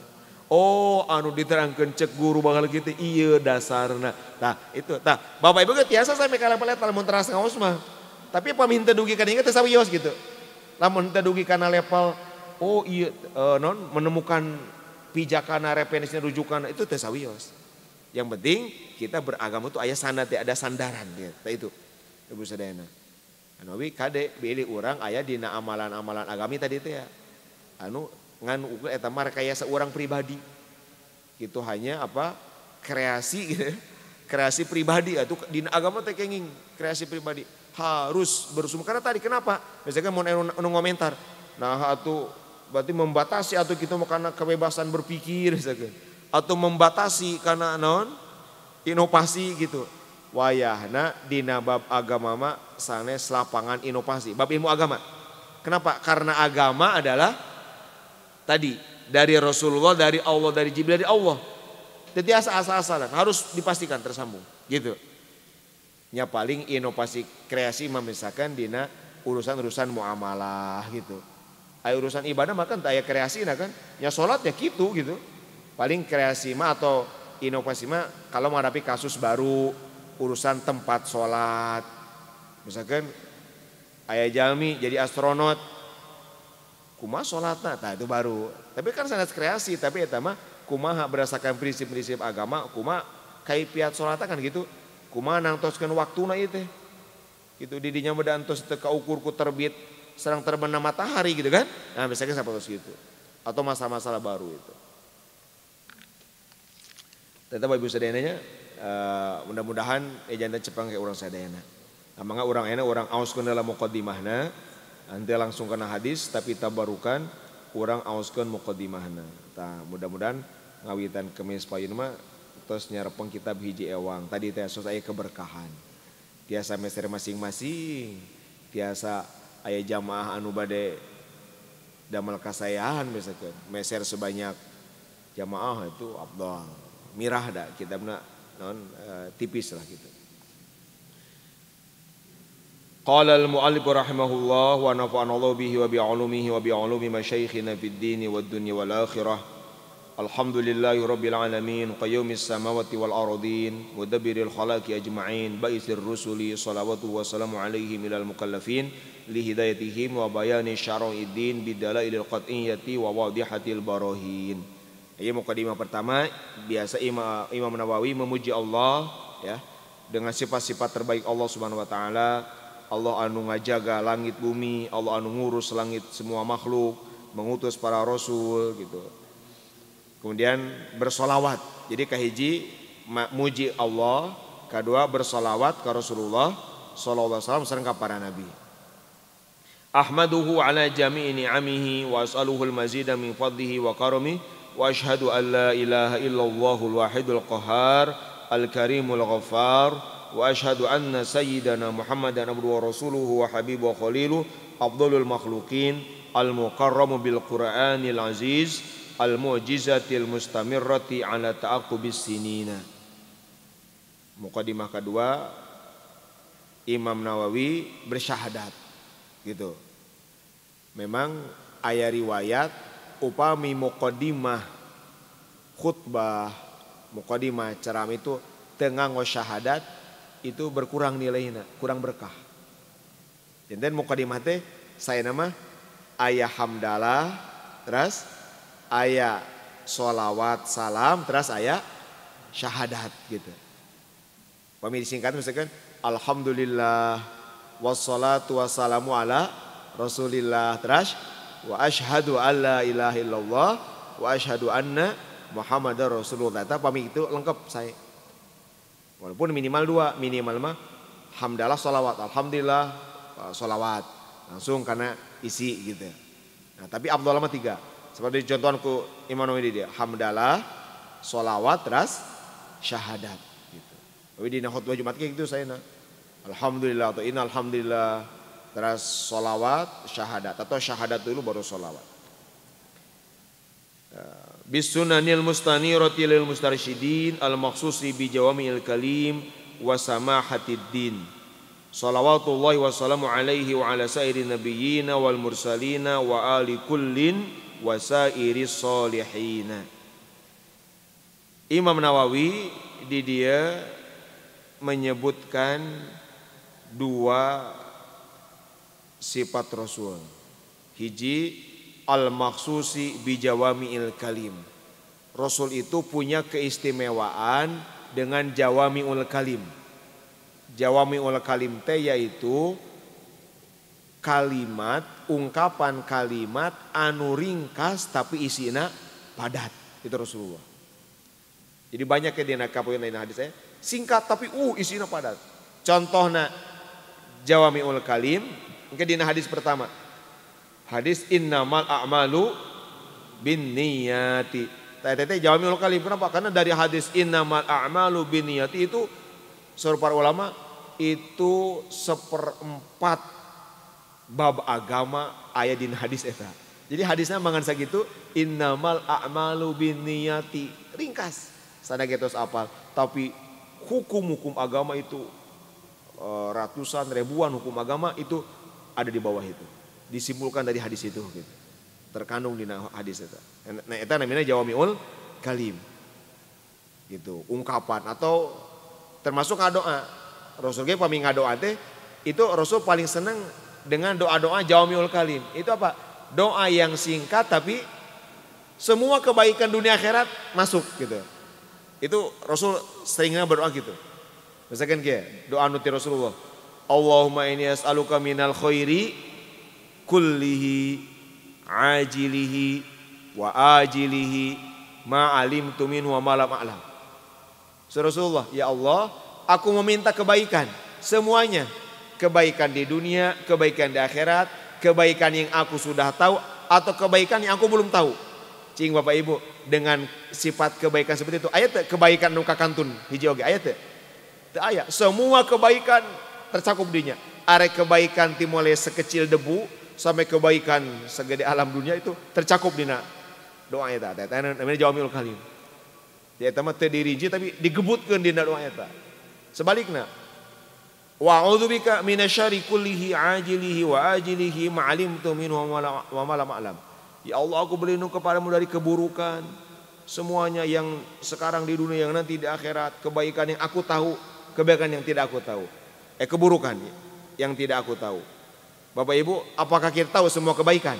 Oh anu diterangkan cek guru bakal gitu iya dasarna. Nah itu. Nah bapak ibu tiasa saya apa lihat, lamun teras ngawas mah. Tapi minta dugi kan ingat saya wios gitu. Lamun dugi karena level oh iya uh, non menemukan pijakana referensinya rujukan itu teh wios. Yang penting kita beragama itu ayah sana ya ada sandaran Nah itu. Ibu sadayana. Anu kade beli orang ayah dina amalan-amalan agami tadi itu ya. Anu ngan ukur etamar kayak seorang pribadi itu hanya apa kreasi gitu ya. kreasi pribadi atau di agama teh kreasi pribadi harus bersumber karena tadi kenapa misalkan mau komentar anu nah atau berarti membatasi atau kita mau karena kebebasan berpikir misalkan atau membatasi karena non inovasi gitu wayahna di bab agama mak sanes lapangan inovasi bab ilmu agama kenapa karena agama adalah Tadi dari Rasulullah, dari Allah, dari Jibril, dari Allah. Jadi asal-asalan harus dipastikan tersambung. Gitu. Ya paling inovasi kreasi memisahkan dina urusan-urusan muamalah gitu. Ayo urusan ibadah makan tak aya kreasi nah kan. Ya sholat ya gitu gitu. Paling kreasi mah atau inovasi mah kalau menghadapi kasus baru urusan tempat sholat. Misalkan ayah jami jadi astronot kuma sholatna nah itu baru tapi kan sangat kreasi tapi ya, mah kumaha berdasarkan prinsip-prinsip agama kuma piat sholatna kan gitu kuma nangtoskeun waktuna ieu itu. gitu didinya medan tos itu kaukur ku terbit serang terbenam matahari gitu kan nah misalnya sampai tos gitu atau masalah-masalah baru itu tetap ibu sedenanya uh, eh, mudah-mudahan ejanda cepeng kayak orang sedayana amangga orang enak orang aus dalam mukodimahna. Nanti langsung kena hadis tapi tabarukan kurang auskan muqaddimahna. Nah, mudah-mudahan ngawitan kemis payun mah terus nyarepeng kitab hiji ewang. Tadi teh sos aya keberkahan. Biasa meser masing-masing. Biasa aya jamaah anu bade damel kasayahan misalkan. Meser sebanyak jamaah itu abdul. Mirah dah kitabna non eh, tipis lah gitu. Qala al-mu'allif rahimahullah wa nafa'ana Allah bihi wa bi'ulumihi wa bi'ulumi masyayikhina fid dini wad dunya wal akhirah. Alhamdulillahi rabbil alamin qayyumis samawati wal ardin mudabbiril khalaqi ajma'in ba'ithir rusuli salawatu wa salamu alaihi milal mukallafin li hidayatihim wa bayani syar'iddin bidalailil qat'iyyati wa wadihatil barahin. Ini mukadimah pertama biasa Imam, Imam Nawawi memuji Allah ya dengan sifat-sifat terbaik Allah Subhanahu wa taala Allah anu ngajaga langit bumi, Allah anu ngurus langit semua makhluk, mengutus para rasul gitu. Kemudian bersolawat. Jadi kahiji muji Allah, kedua bersolawat ke Rasulullah sallallahu alaihi wasallam sareng ka para nabi. Ahmaduhu ala jami'i ni'amihi wa as'aluhu al-mazida min fadlihi wa karami wa ashhadu an la ilaha illallahul wahidul qahar al-karimul ghaffar وأشهد أن سيدنا محمدا عبده ورسوله وحبيبه وخليله أفضل المخلوقين المكرم بالقرآن العزيز المعجزة المستمرة على تعقب السنين Mukadimah kedua Imam Nawawi bersyahadat gitu. Memang ayat riwayat upami mukadimah khutbah mukadimah ceram itu tengah ngosyahadat itu berkurang nilainya, kurang berkah. Jenten mukadimah teh saya nama ayah hamdalah, terus ayah solawat salam, terus ayah syahadat gitu. Pemirsa singkat misalkan Alhamdulillah wassalatu wassalamu ala Rasulillah terus wa ashadu alla ilaha illallah wa ashadu anna Muhammadar Rasulullah. Tapi itu lengkap saya. Walaupun minimal dua, minimal mah hamdalah solawat, alhamdulillah eh, solawat. Langsung karena isi gitu. Nah, tapi abdullah mah tiga. Seperti contohanku Imam Nawawi dia, hamdalah, solawat, ras, syahadat. Gitu. Tapi di nah, khutbah Jumat kayak gitu saya nak. Alhamdulillah atau inna alhamdulillah terus solawat syahadat atau syahadat dulu baru solawat. Uh, eh, bisunanil mustanirati lil mustarsyidin al makhsusi bi jawami'il kalim wa samahatiddin din Salawatullahi wassalamu alaihi wa ala sairi nabiyyina wal mursalina wa ali kullin wa sairi salihina Imam Nawawi di dia menyebutkan dua sifat Rasul Hiji al maksusi bijawami il kalim. Rasul itu punya keistimewaan dengan jawami ul kalim. Jawami ul kalim te yaitu kalimat, ungkapan kalimat anu ringkas tapi isinya padat. Itu Rasulullah. Jadi banyak ya dina kapoin lain hadis saya. Eh? Singkat tapi uh isinya padat. Contohnya ul kalim. Mungkin dina hadis pertama. Hadis innamal a'malu bin niyati. Tete jawabnya lo kali kenapa? Karena dari hadis innamal a'malu bin niyati itu suruh para ulama itu seperempat bab agama ayat di hadis eta. Jadi hadisnya mangan segitu innamal a'malu bin niyati. Ringkas. Sana harus apal. Tapi hukum-hukum agama itu eh, ratusan ribuan hukum agama itu ada di bawah itu disimpulkan dari hadis itu gitu. Terkandung di hadis itu. Nah itu namanya jawamiul kalim. Gitu, ungkapan atau termasuk doa. Rasul ge pami doa teh itu Rasul paling senang dengan doa-doa jawamiul kalim. Itu apa? Doa yang singkat tapi semua kebaikan dunia akhirat masuk gitu. Itu Rasul seringnya berdoa gitu. Misalkan kayak doa nuti Rasulullah. Allahumma ini as'aluka minal khairi kullihi ajilihi wa ajilihi ma alimtu tumin wa ma lam a'lam. Rasulullah, ya Allah, aku meminta kebaikan semuanya. Kebaikan di dunia, kebaikan di akhirat, kebaikan yang aku sudah tahu atau kebaikan yang aku belum tahu. Cing Bapak Ibu, dengan sifat kebaikan seperti itu, ayat kebaikan nuka kantun hiji oge ayat ayat semua kebaikan tercakup dinya. Are kebaikan timole sekecil debu, sampai kebaikan segede alam dunia itu tercakup dina doa eta ya, teh namanya jawamiul kalim di eta mah teu dirinci tapi digebutkeun dina doa ya, eta sebaliknya wa a'udzubika syari kullihi ajilihi wa ajilihi ma'alimtu minhu wa ma lam ya Allah aku berlindung kepadamu dari keburukan semuanya yang sekarang di dunia yang nanti di akhirat kebaikan yang aku tahu kebaikan yang tidak aku tahu eh keburukan yang tidak aku tahu Bapak Ibu, apakah kita tahu semua kebaikan?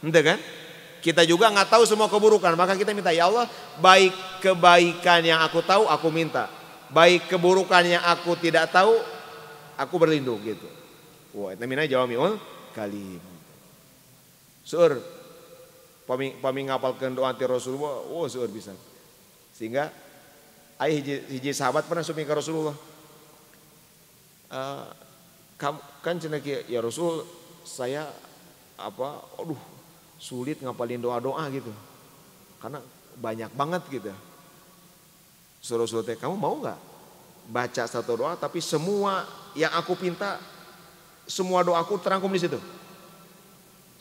Entah kan? Kita juga nggak tahu semua keburukan, maka kita minta ya Allah, baik kebaikan yang aku tahu aku minta, baik keburukan yang aku tidak tahu aku berlindung gitu. Wah, itu mina jawamiul ya, kalim. Sur pami pami doa ti Rasulullah, oh sur bisa. Sehingga ayah hiji, sahabat pernah sumi ke Rasulullah. Eh, kamu kan cina ya Rasul saya apa aduh sulit ngapalin doa-doa gitu karena banyak banget gitu suruh suruh teh kamu mau nggak baca satu doa tapi semua yang aku pinta semua doaku terangkum di situ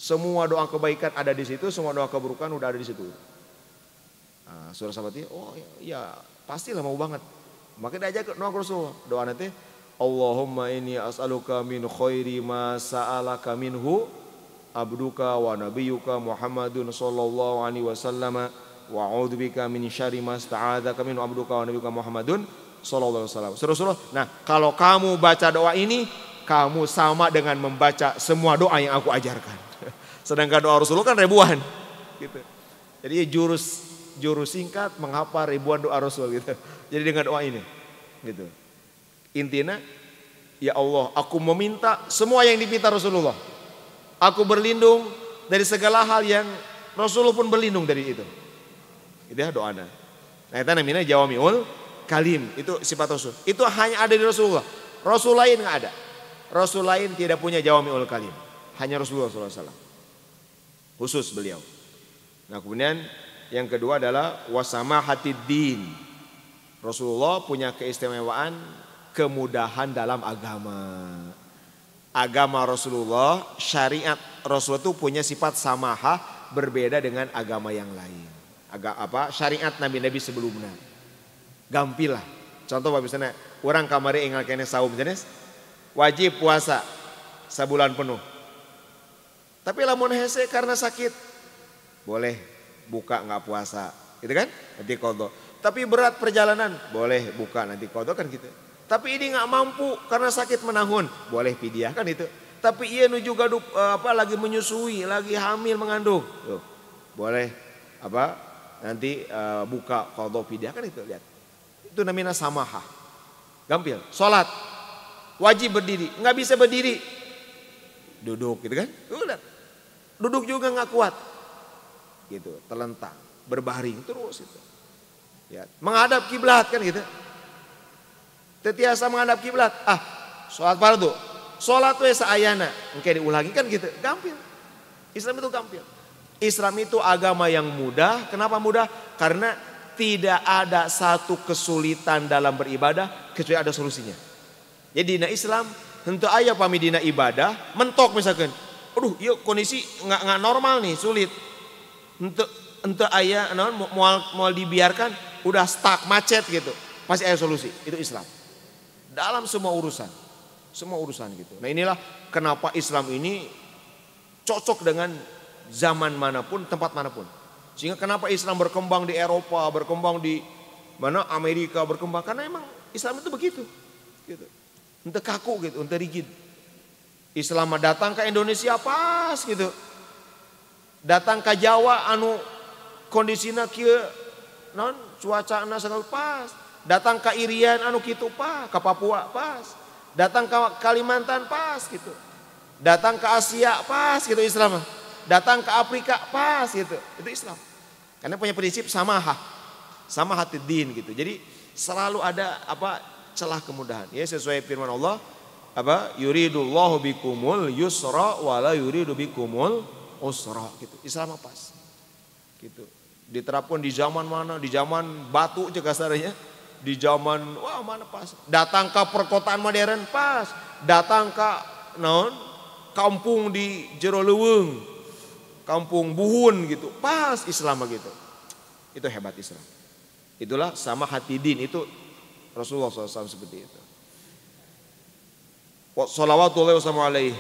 semua doa kebaikan ada di situ semua doa keburukan udah ada di situ nah, suruh sahabatnya oh ya, ya pastilah mau banget makanya diajak doa Rasul doa nanti Allahumma inni as'aluka min khairi ma sa'alaka minhu abduka wa nabiyyuka Muhammadun sallallahu alaihi wasallam wa a'udzubika min syarri ma sta'adzaka minhu abduka wa nabiyyuka Muhammadun sallallahu alaihi wasallam. Rasulullah. Nah, kalau kamu baca doa ini kamu sama dengan membaca semua doa yang aku ajarkan. Sedangkan doa Rasulullah kan ribuan. Gitu. Jadi ya jurus jurus singkat menghafal ribuan doa Rasul gitu. Jadi dengan doa ini gitu. Intinya, ya Allah, aku meminta semua yang diminta Rasulullah. Aku berlindung dari segala hal yang Rasulullah pun berlindung dari itu. Itu ya doanya. Nah, itu namanya jawamiul kalim. Itu sifat Rasul. Itu hanya ada di Rasulullah. Rasul lain nggak ada. Rasul lain tidak punya jawamiul kalim. Hanya Rasulullah SAW. Khusus beliau. Nah kemudian yang kedua adalah wasama hati din. Rasulullah punya keistimewaan kemudahan dalam agama. Agama Rasulullah, syariat Rasulullah itu punya sifat samaha berbeda dengan agama yang lain. Agak apa? Syariat nabi-nabi sebelumnya. Gampilah. Contoh misalnya orang kamari ingat kene saum jenis wajib puasa sebulan penuh. Tapi lamun hese karena sakit boleh buka nggak puasa, gitu kan? Nanti kodok. Tapi berat perjalanan boleh buka nanti kodok kan gitu. Tapi ini nggak mampu karena sakit menahun. Boleh pidiah kan itu. Tapi ia nu juga eh, apa lagi menyusui, lagi hamil mengandung. Tuh. Boleh apa nanti uh, buka qadha pidiah kan itu lihat. Itu namanya samaha. Gampil. Salat wajib berdiri, nggak bisa berdiri. Duduk gitu kan? Udah. Duduk juga nggak kuat. Gitu, telentang, berbaring terus itu. Ya, menghadap kiblat kan gitu. Tetiasa menghadap kiblat. Ah, sholat fardu. Sholat saya seayana Mungkin diulangi kan gitu. Gampil. Islam itu gampil. Islam itu agama yang mudah. Kenapa mudah? Karena tidak ada satu kesulitan dalam beribadah kecuali ada solusinya. Jadi ya, dina Islam tentu ayah pami dina ibadah mentok misalkan. Aduh, yuk iya kondisi nggak nggak normal nih, sulit. Untuk untuk ayah non mual mual dibiarkan udah stuck macet gitu. Pasti ada solusi. Itu Islam. Dalam semua urusan. Semua urusan gitu. Nah inilah kenapa Islam ini cocok dengan zaman manapun, tempat manapun. Sehingga kenapa Islam berkembang di Eropa, berkembang di mana Amerika, berkembang. Karena emang Islam itu begitu. Gitu. Untuk kaku gitu, untuk rigid. Islam datang ke Indonesia pas gitu. Datang ke Jawa anu kondisinya kia non cuaca anak pas datang ke Irian anu gitu pas, ke Papua pas, datang ke Kalimantan pas gitu, datang ke Asia pas gitu Islam, datang ke Afrika pas gitu, itu Islam. Karena punya prinsip sama hak, sama hati din gitu. Jadi selalu ada apa celah kemudahan. Ya sesuai firman Allah apa yuridullahu bikumul yusra wala yuridu bikumul usra gitu. Islam pas. Gitu. Diterapkan di zaman mana? Di zaman batu juga seharusnya di zaman wah mana pas datang ke perkotaan modern pas datang ke non kampung di jero kampung buhun gitu pas Islam begitu itu hebat Islam itulah sama hati din itu Rasulullah SAW seperti itu salawatullahi warahmatullahi alaihi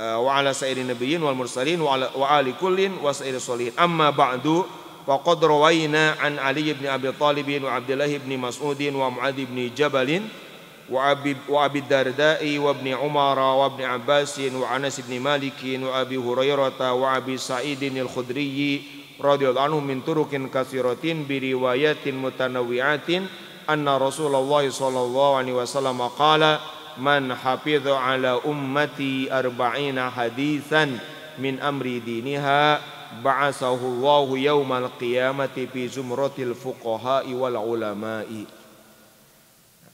eh, wa ala sayyidin nabiyyin wal mursalin wa ala wa ali kullin wa sayyidis solihin amma ba'du وقد روينا عن علي بن أبي طالب وعبد الله بن مسعود ومعاذ بن جبل وأبي, وأبي الدرداء وابن عمر وابن عباس وعنس بن مالك وأبي هريرة وأبي سعيد الخدري رضي الله عنه من طرق كثيرة بروايات متنوعة أن رسول الله صلى الله عليه وسلم قال من حفظ على أمتي أربعين حديثا من أمر دينها ba'asahu Allah yaumal qiyamati fi zumratil fuqaha'i wal ulama'i.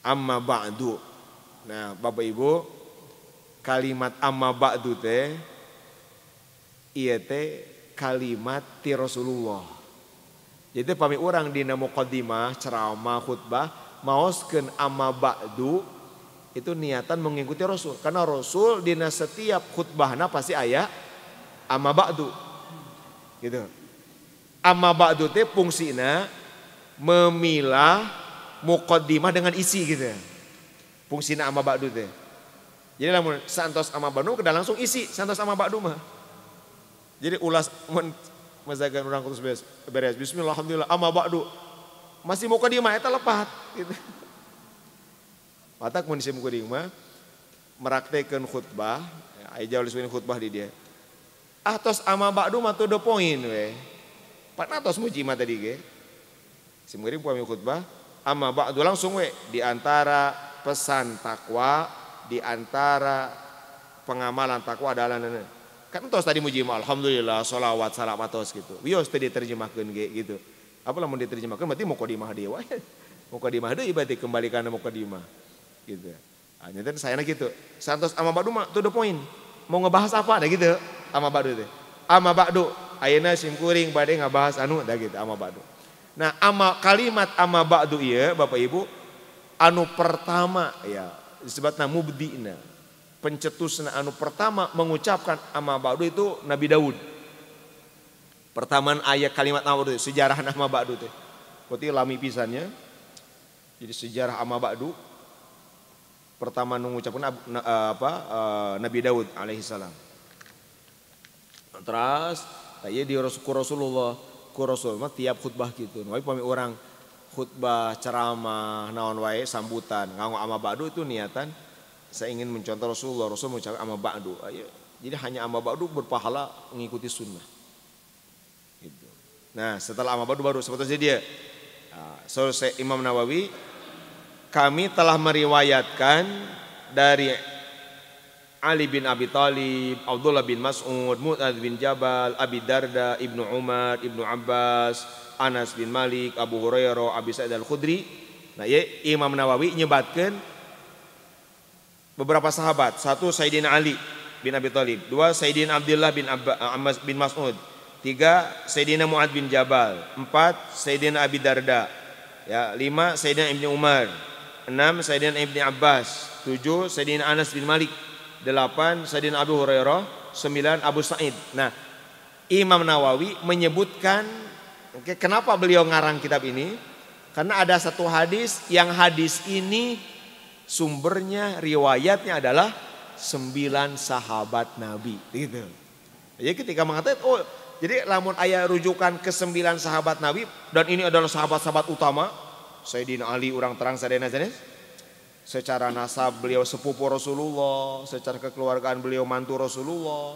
Amma ba'du. Nah, Bapak Ibu, kalimat amma ba'du teh iya teh kalimat ti Rasulullah. Jadi pami orang dina muqaddimah, ceramah, khutbah mauskan amma ba'du itu niatan mengikuti Rasul. Karena Rasul di setiap khutbahnya pasti ayat amma ba'du. Gitu. Amma ba'du teh fungsina memilah mukaddimah dengan isi gitu. Fungsina amma ba'du teh. Jadi lamun santos amma ba'du ke langsung isi santos amma ba'du mah. Jadi ulas mun mazagan urang kudu beres, beres. Bismillah alhamdulillah amma ba'du. Masih mukaddimah eta lepat gitu. Patak mun isi mukaddimah meraktekeun khutbah, ya, ai jauh khutbah di dia Atos ama bakdu matu do poin we. Panatos muji mata tadi ge. Simuri puami khutbah ama bakdu langsung we di antara pesan takwa di antara pengamalan takwa adalah nene. Kan tos tadi muji mah alhamdulillah sholawat salam atos gitu. Wios tadi terjemahkan ge gitu. Apa lamun diterjemahkan berarti mau kodimah dewa. Mau kodimah deui berarti kembalikan mau kodimah. Gitu. Hanya ah, dan saya gitu. Santos ama bakdu mah to do point. Mau ngebahas apa ada nah, gitu ama ba'du teh. Ama ba'du ayeuna simkuring bade ngabahas anu dah gitu ama ba'du. Nah, ama kalimat ama ba'du ieu ya, Bapak Ibu anu pertama ya disebutna mubdina. Pencetusna anu pertama mengucapkan ama ba'du itu Nabi Daud. Pertamaan ayat kalimat ama ba'du sejarah nama ba'du teh. Berarti lami pisannya. Jadi sejarah ama ba'du pertama mengucapkan apa eh, Nabi Daud alaihi salam. Terus kayak iya di Rasulullah ku Rasul mah tiap khutbah gitu. Nah, wae pami orang khutbah ceramah naon wae sambutan nganggo ama ba'du itu niatan saya ingin mencontoh Rasulullah Rasul mengucapkan ama ba'du ayo jadi hanya ama ba'du berpahala mengikuti sunnah gitu. nah setelah ama ba'du baru sebetulnya dia selesai ah, Imam Nawawi kami telah meriwayatkan dari Ali bin Abi Talib, Abdullah bin Mas'ud, Mu'ad bin Jabal, Abi Darda, Ibnu Umar, Ibnu Abbas, Anas bin Malik, Abu Hurairah, Abi Sa'id al-Khudri. Nah, ya, Imam Nawawi nyebatkan beberapa sahabat. Satu Sayyidina Ali bin Abi Talib. dua Sayyidina Abdullah bin eh, Abbas bin Mas'ud, tiga Sayyidina Mu'ad bin Jabal, empat Sayyidina Abi Darda, ya, lima Sayyidina Ibnu Umar, enam Sayyidina Ibnu Abbas, tujuh Sayyidina Anas bin Malik, 8 Sayyidina Abu Hurairah, 9 Abu Sa'id. Nah, Imam Nawawi menyebutkan okay, kenapa beliau ngarang kitab ini? Karena ada satu hadis yang hadis ini sumbernya riwayatnya adalah sembilan sahabat Nabi gitu. Jadi ketika mengatakan oh jadi lamun ayah rujukan ke sembilan sahabat Nabi dan ini adalah sahabat-sahabat utama Sayyidina Ali orang terang Sayyidina Zainal Secara nasab beliau sepupu Rasulullah, secara kekeluargaan beliau mantu Rasulullah,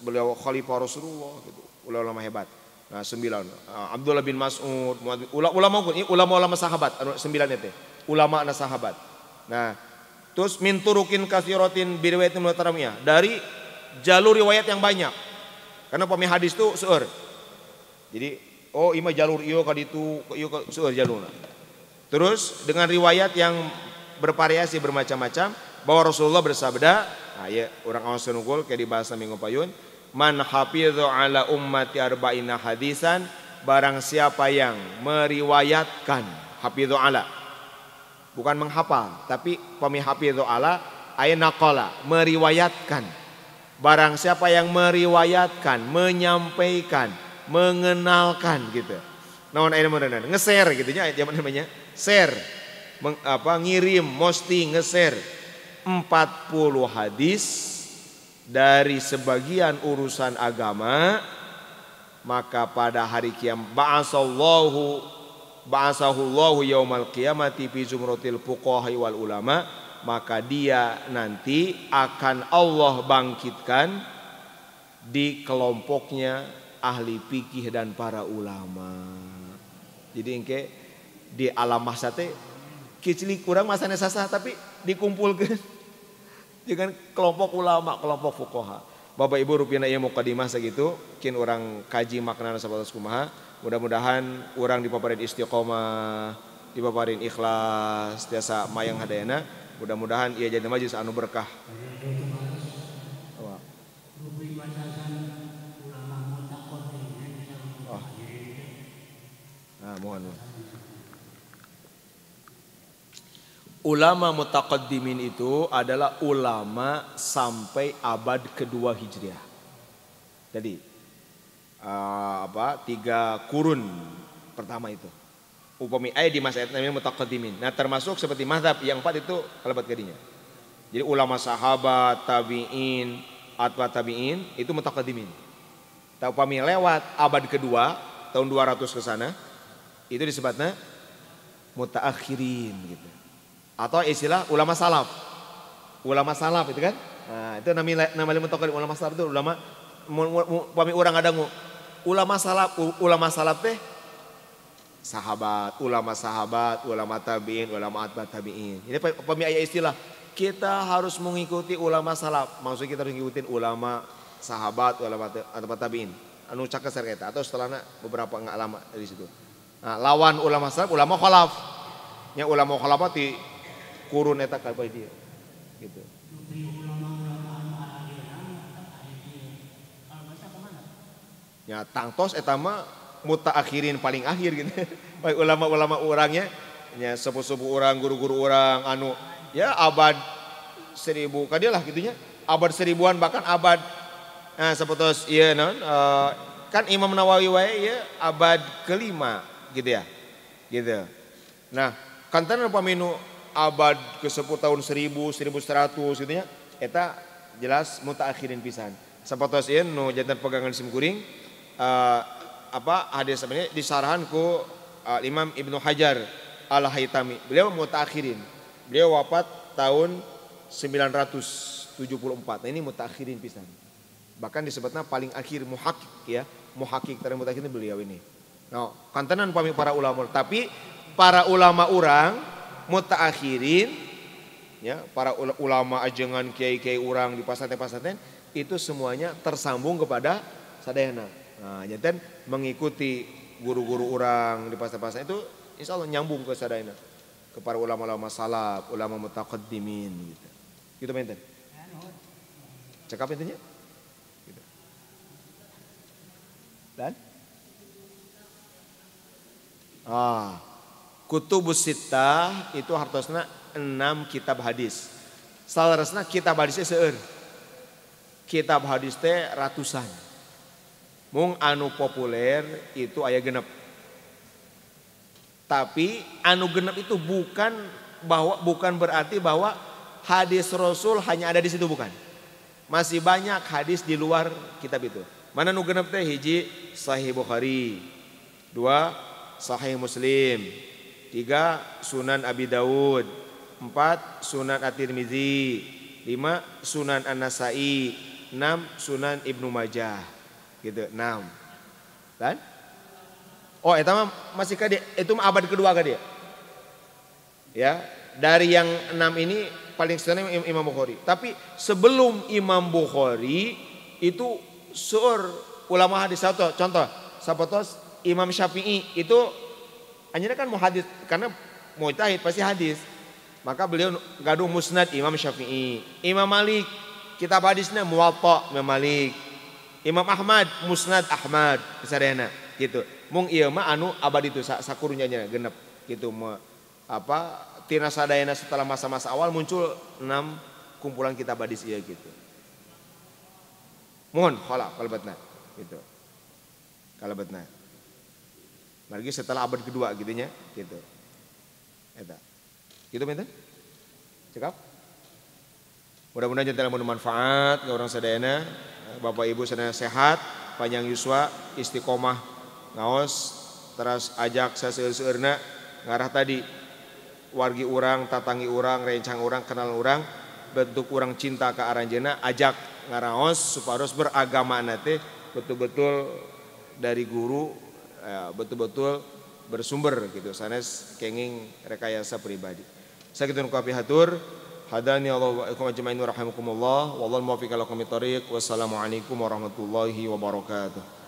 beliau khalifah Rasulullah gitu. Ulama hebat. Nah, sembilan. Ah, Abdullah bin Mas'ud, ulama ulama-ulama sahabat, anu, sembilan itu. Ulama anak sahabat. Nah, terus min turukin kathiratin bi dari jalur riwayat yang banyak. Karena pemih hadis itu seueur. Jadi oh ima jalur iyo kaditu iyo seueur jalurna. Terus dengan riwayat yang bervariasi bermacam-macam bahwa Rasulullah bersabda, nah ya orang awas nunggul kayak di bahasa minggu payun, man hafidhu ala ummati arba'ina hadisan barang siapa yang meriwayatkan hafidhu ala bukan menghafal tapi Allah, ala ainakola meriwayatkan barang siapa yang meriwayatkan menyampaikan mengenalkan gitu naon ayeuna ngeser gitu ya zaman namanya share meng, apa ngirim, mesti ngeser 40 hadis dari sebagian urusan agama maka pada hari kiamat ba'asallahu baasallahu yaumal qiyamati fi zumratil fuqahi wal ulama maka dia nanti akan Allah bangkitkan di kelompoknya ahli fikih dan para ulama. Jadi engke di alam masa teh kecilik kurang masanya sah tapi dikumpulkan dengan kelompok ulama, kelompok fukoha. Bapak Ibu mau ieu mukadimah segitu, kin orang kaji makna sahabat kumaha. Mudah-mudahan orang dipaparin istiqomah, dipaparin ikhlas, tiasa mayang hadayana. Mudah-mudahan ia jadi majlis anu berkah. Ah, mohon. mohon. Ulama mutaqaddimin itu adalah ulama sampai abad kedua hijriah. Jadi uh, apa tiga kurun pertama itu. Upami ayat eh, di masa namanya mutaqaddimin. Nah termasuk seperti mazhab yang empat itu kelebat kadinya. Jadi ulama sahabat, tabi'in, atwa tabi'in itu mutaqaddimin. Upami lewat abad kedua tahun 200 ke sana itu disebutnya mutaakhirin gitu. Atau istilah ulama salaf. Ulama salaf itu kan? Nah, itu nama nama lima tokoh ulama salaf itu ulama pami orang nggak Ulama salaf ulama salaf teh sahabat, ulama sahabat, ulama tabiin, ulama atbat tabiin. ini pami ayat istilah kita harus mengikuti ulama salaf. Maksudnya kita harus mengikuti ulama sahabat, ulama atba tabiin. Anu cakap serketa atau setelahnya beberapa nggak lama dari situ. Nah, lawan ulama salaf ulama khalaf Ya ulama khalaf itu kurun eta ka dia gitu ya tangtos etama muta akhirin paling akhir gitu baik ulama-ulama orangnya ya sepuh-sepuh orang guru-guru orang anu ya abad seribu kadilah gitunya abad seribuan bahkan abad nah seputus iya non uh, eh, kan Imam Nawawi wae ya abad kelima gitu ya gitu nah kantan paminu abad ke-10 tahun 1000, 1100 gitu ya. Eta jelas mutaakhirin pisan. ini, nu jantan pegangan sim kuring uh, eh, apa hadis sebenarnya disarahan ku uh, Imam Ibnu Hajar Al-Haytami. Beliau mutaakhirin. Beliau wafat tahun 974. Nah, ini mutaakhirin pisan. Bahkan disebutnya paling akhir muhakik ya. Muhakik terang mutaakhirin beliau ini. No, nah, kantenan pamit para ulama. Tapi para ulama orang mutaakhirin ya para ulama ajengan kiai-kiai orang di pasar pasaten itu semuanya tersambung kepada sadayana. Nah, jadi mengikuti guru-guru orang di pasar-pasar itu insya Allah nyambung ke sadayana ke para ulama-ulama salaf, ulama mutaqaddimin gitu. Gitu menten. Cakap intinya? Gitu. Dan? Ah, Kutubus Sita itu hartosna enam kitab hadis. resna kitab hadisnya seer, Kitab hadis teh ratusan. Mung anu populer itu ayah genep. Tapi anu genep itu bukan bahwa bukan berarti bahwa hadis Rasul hanya ada di situ bukan. Masih banyak hadis di luar kitab itu. Mana nu genep teh hiji Sahih Bukhari. Dua Sahih Muslim Tiga, Sunan Abi Dawud. Empat, Sunan At-Tirmizi. Lima, Sunan An-Nasai. Enam, Sunan Ibnu Majah. Gitu, enam. Kan? Oh, itu masih kadi, itu abad kedua kadi ya? dari yang enam ini paling sederhana Imam Bukhari. Tapi sebelum Imam Bukhari itu sur ulama hadis satu. Contoh, sabotos Imam Syafi'i itu Anjirnya kan mau hadis karena muitahid pasti hadis. Maka beliau gaduh musnad Imam Syafi'i. Imam Malik kitab hadisnya muwatta Imam Malik. Imam Ahmad musnad Ahmad sarena gitu. Mung ieu iya mah anu abadi itu sakurunya nya genep gitu me, apa tina sadayana setelah masa-masa awal muncul enam kumpulan kitab hadis ieu iya, gitu. Mohon khala kalbatna gitu. Kalbatna. Lagi setelah abad kedua gitu ya, gitu. Eta. Gitu minta? Cekap? Mudah-mudahan jentela bermanfaat ke orang sedayana, Bapak Ibu sedayana sehat, panjang yuswa, istiqomah, ngaos, terus ajak saya seurna ngarah tadi wargi orang, tatangi orang, rencang orang, kenal orang, bentuk orang cinta ke aranjena, ajak ngaraos supaya harus beragama nanti betul-betul dari guru Ya, betul-betul bersumber gitu sanes kenging rekayasa pribadi. Saya kitun nukapi hatur hadani Allah wa ikum ajmain wa rahimakumullah wallahu muwaffiq ila Wassalamualaikum warahmatullahi wabarakatuh.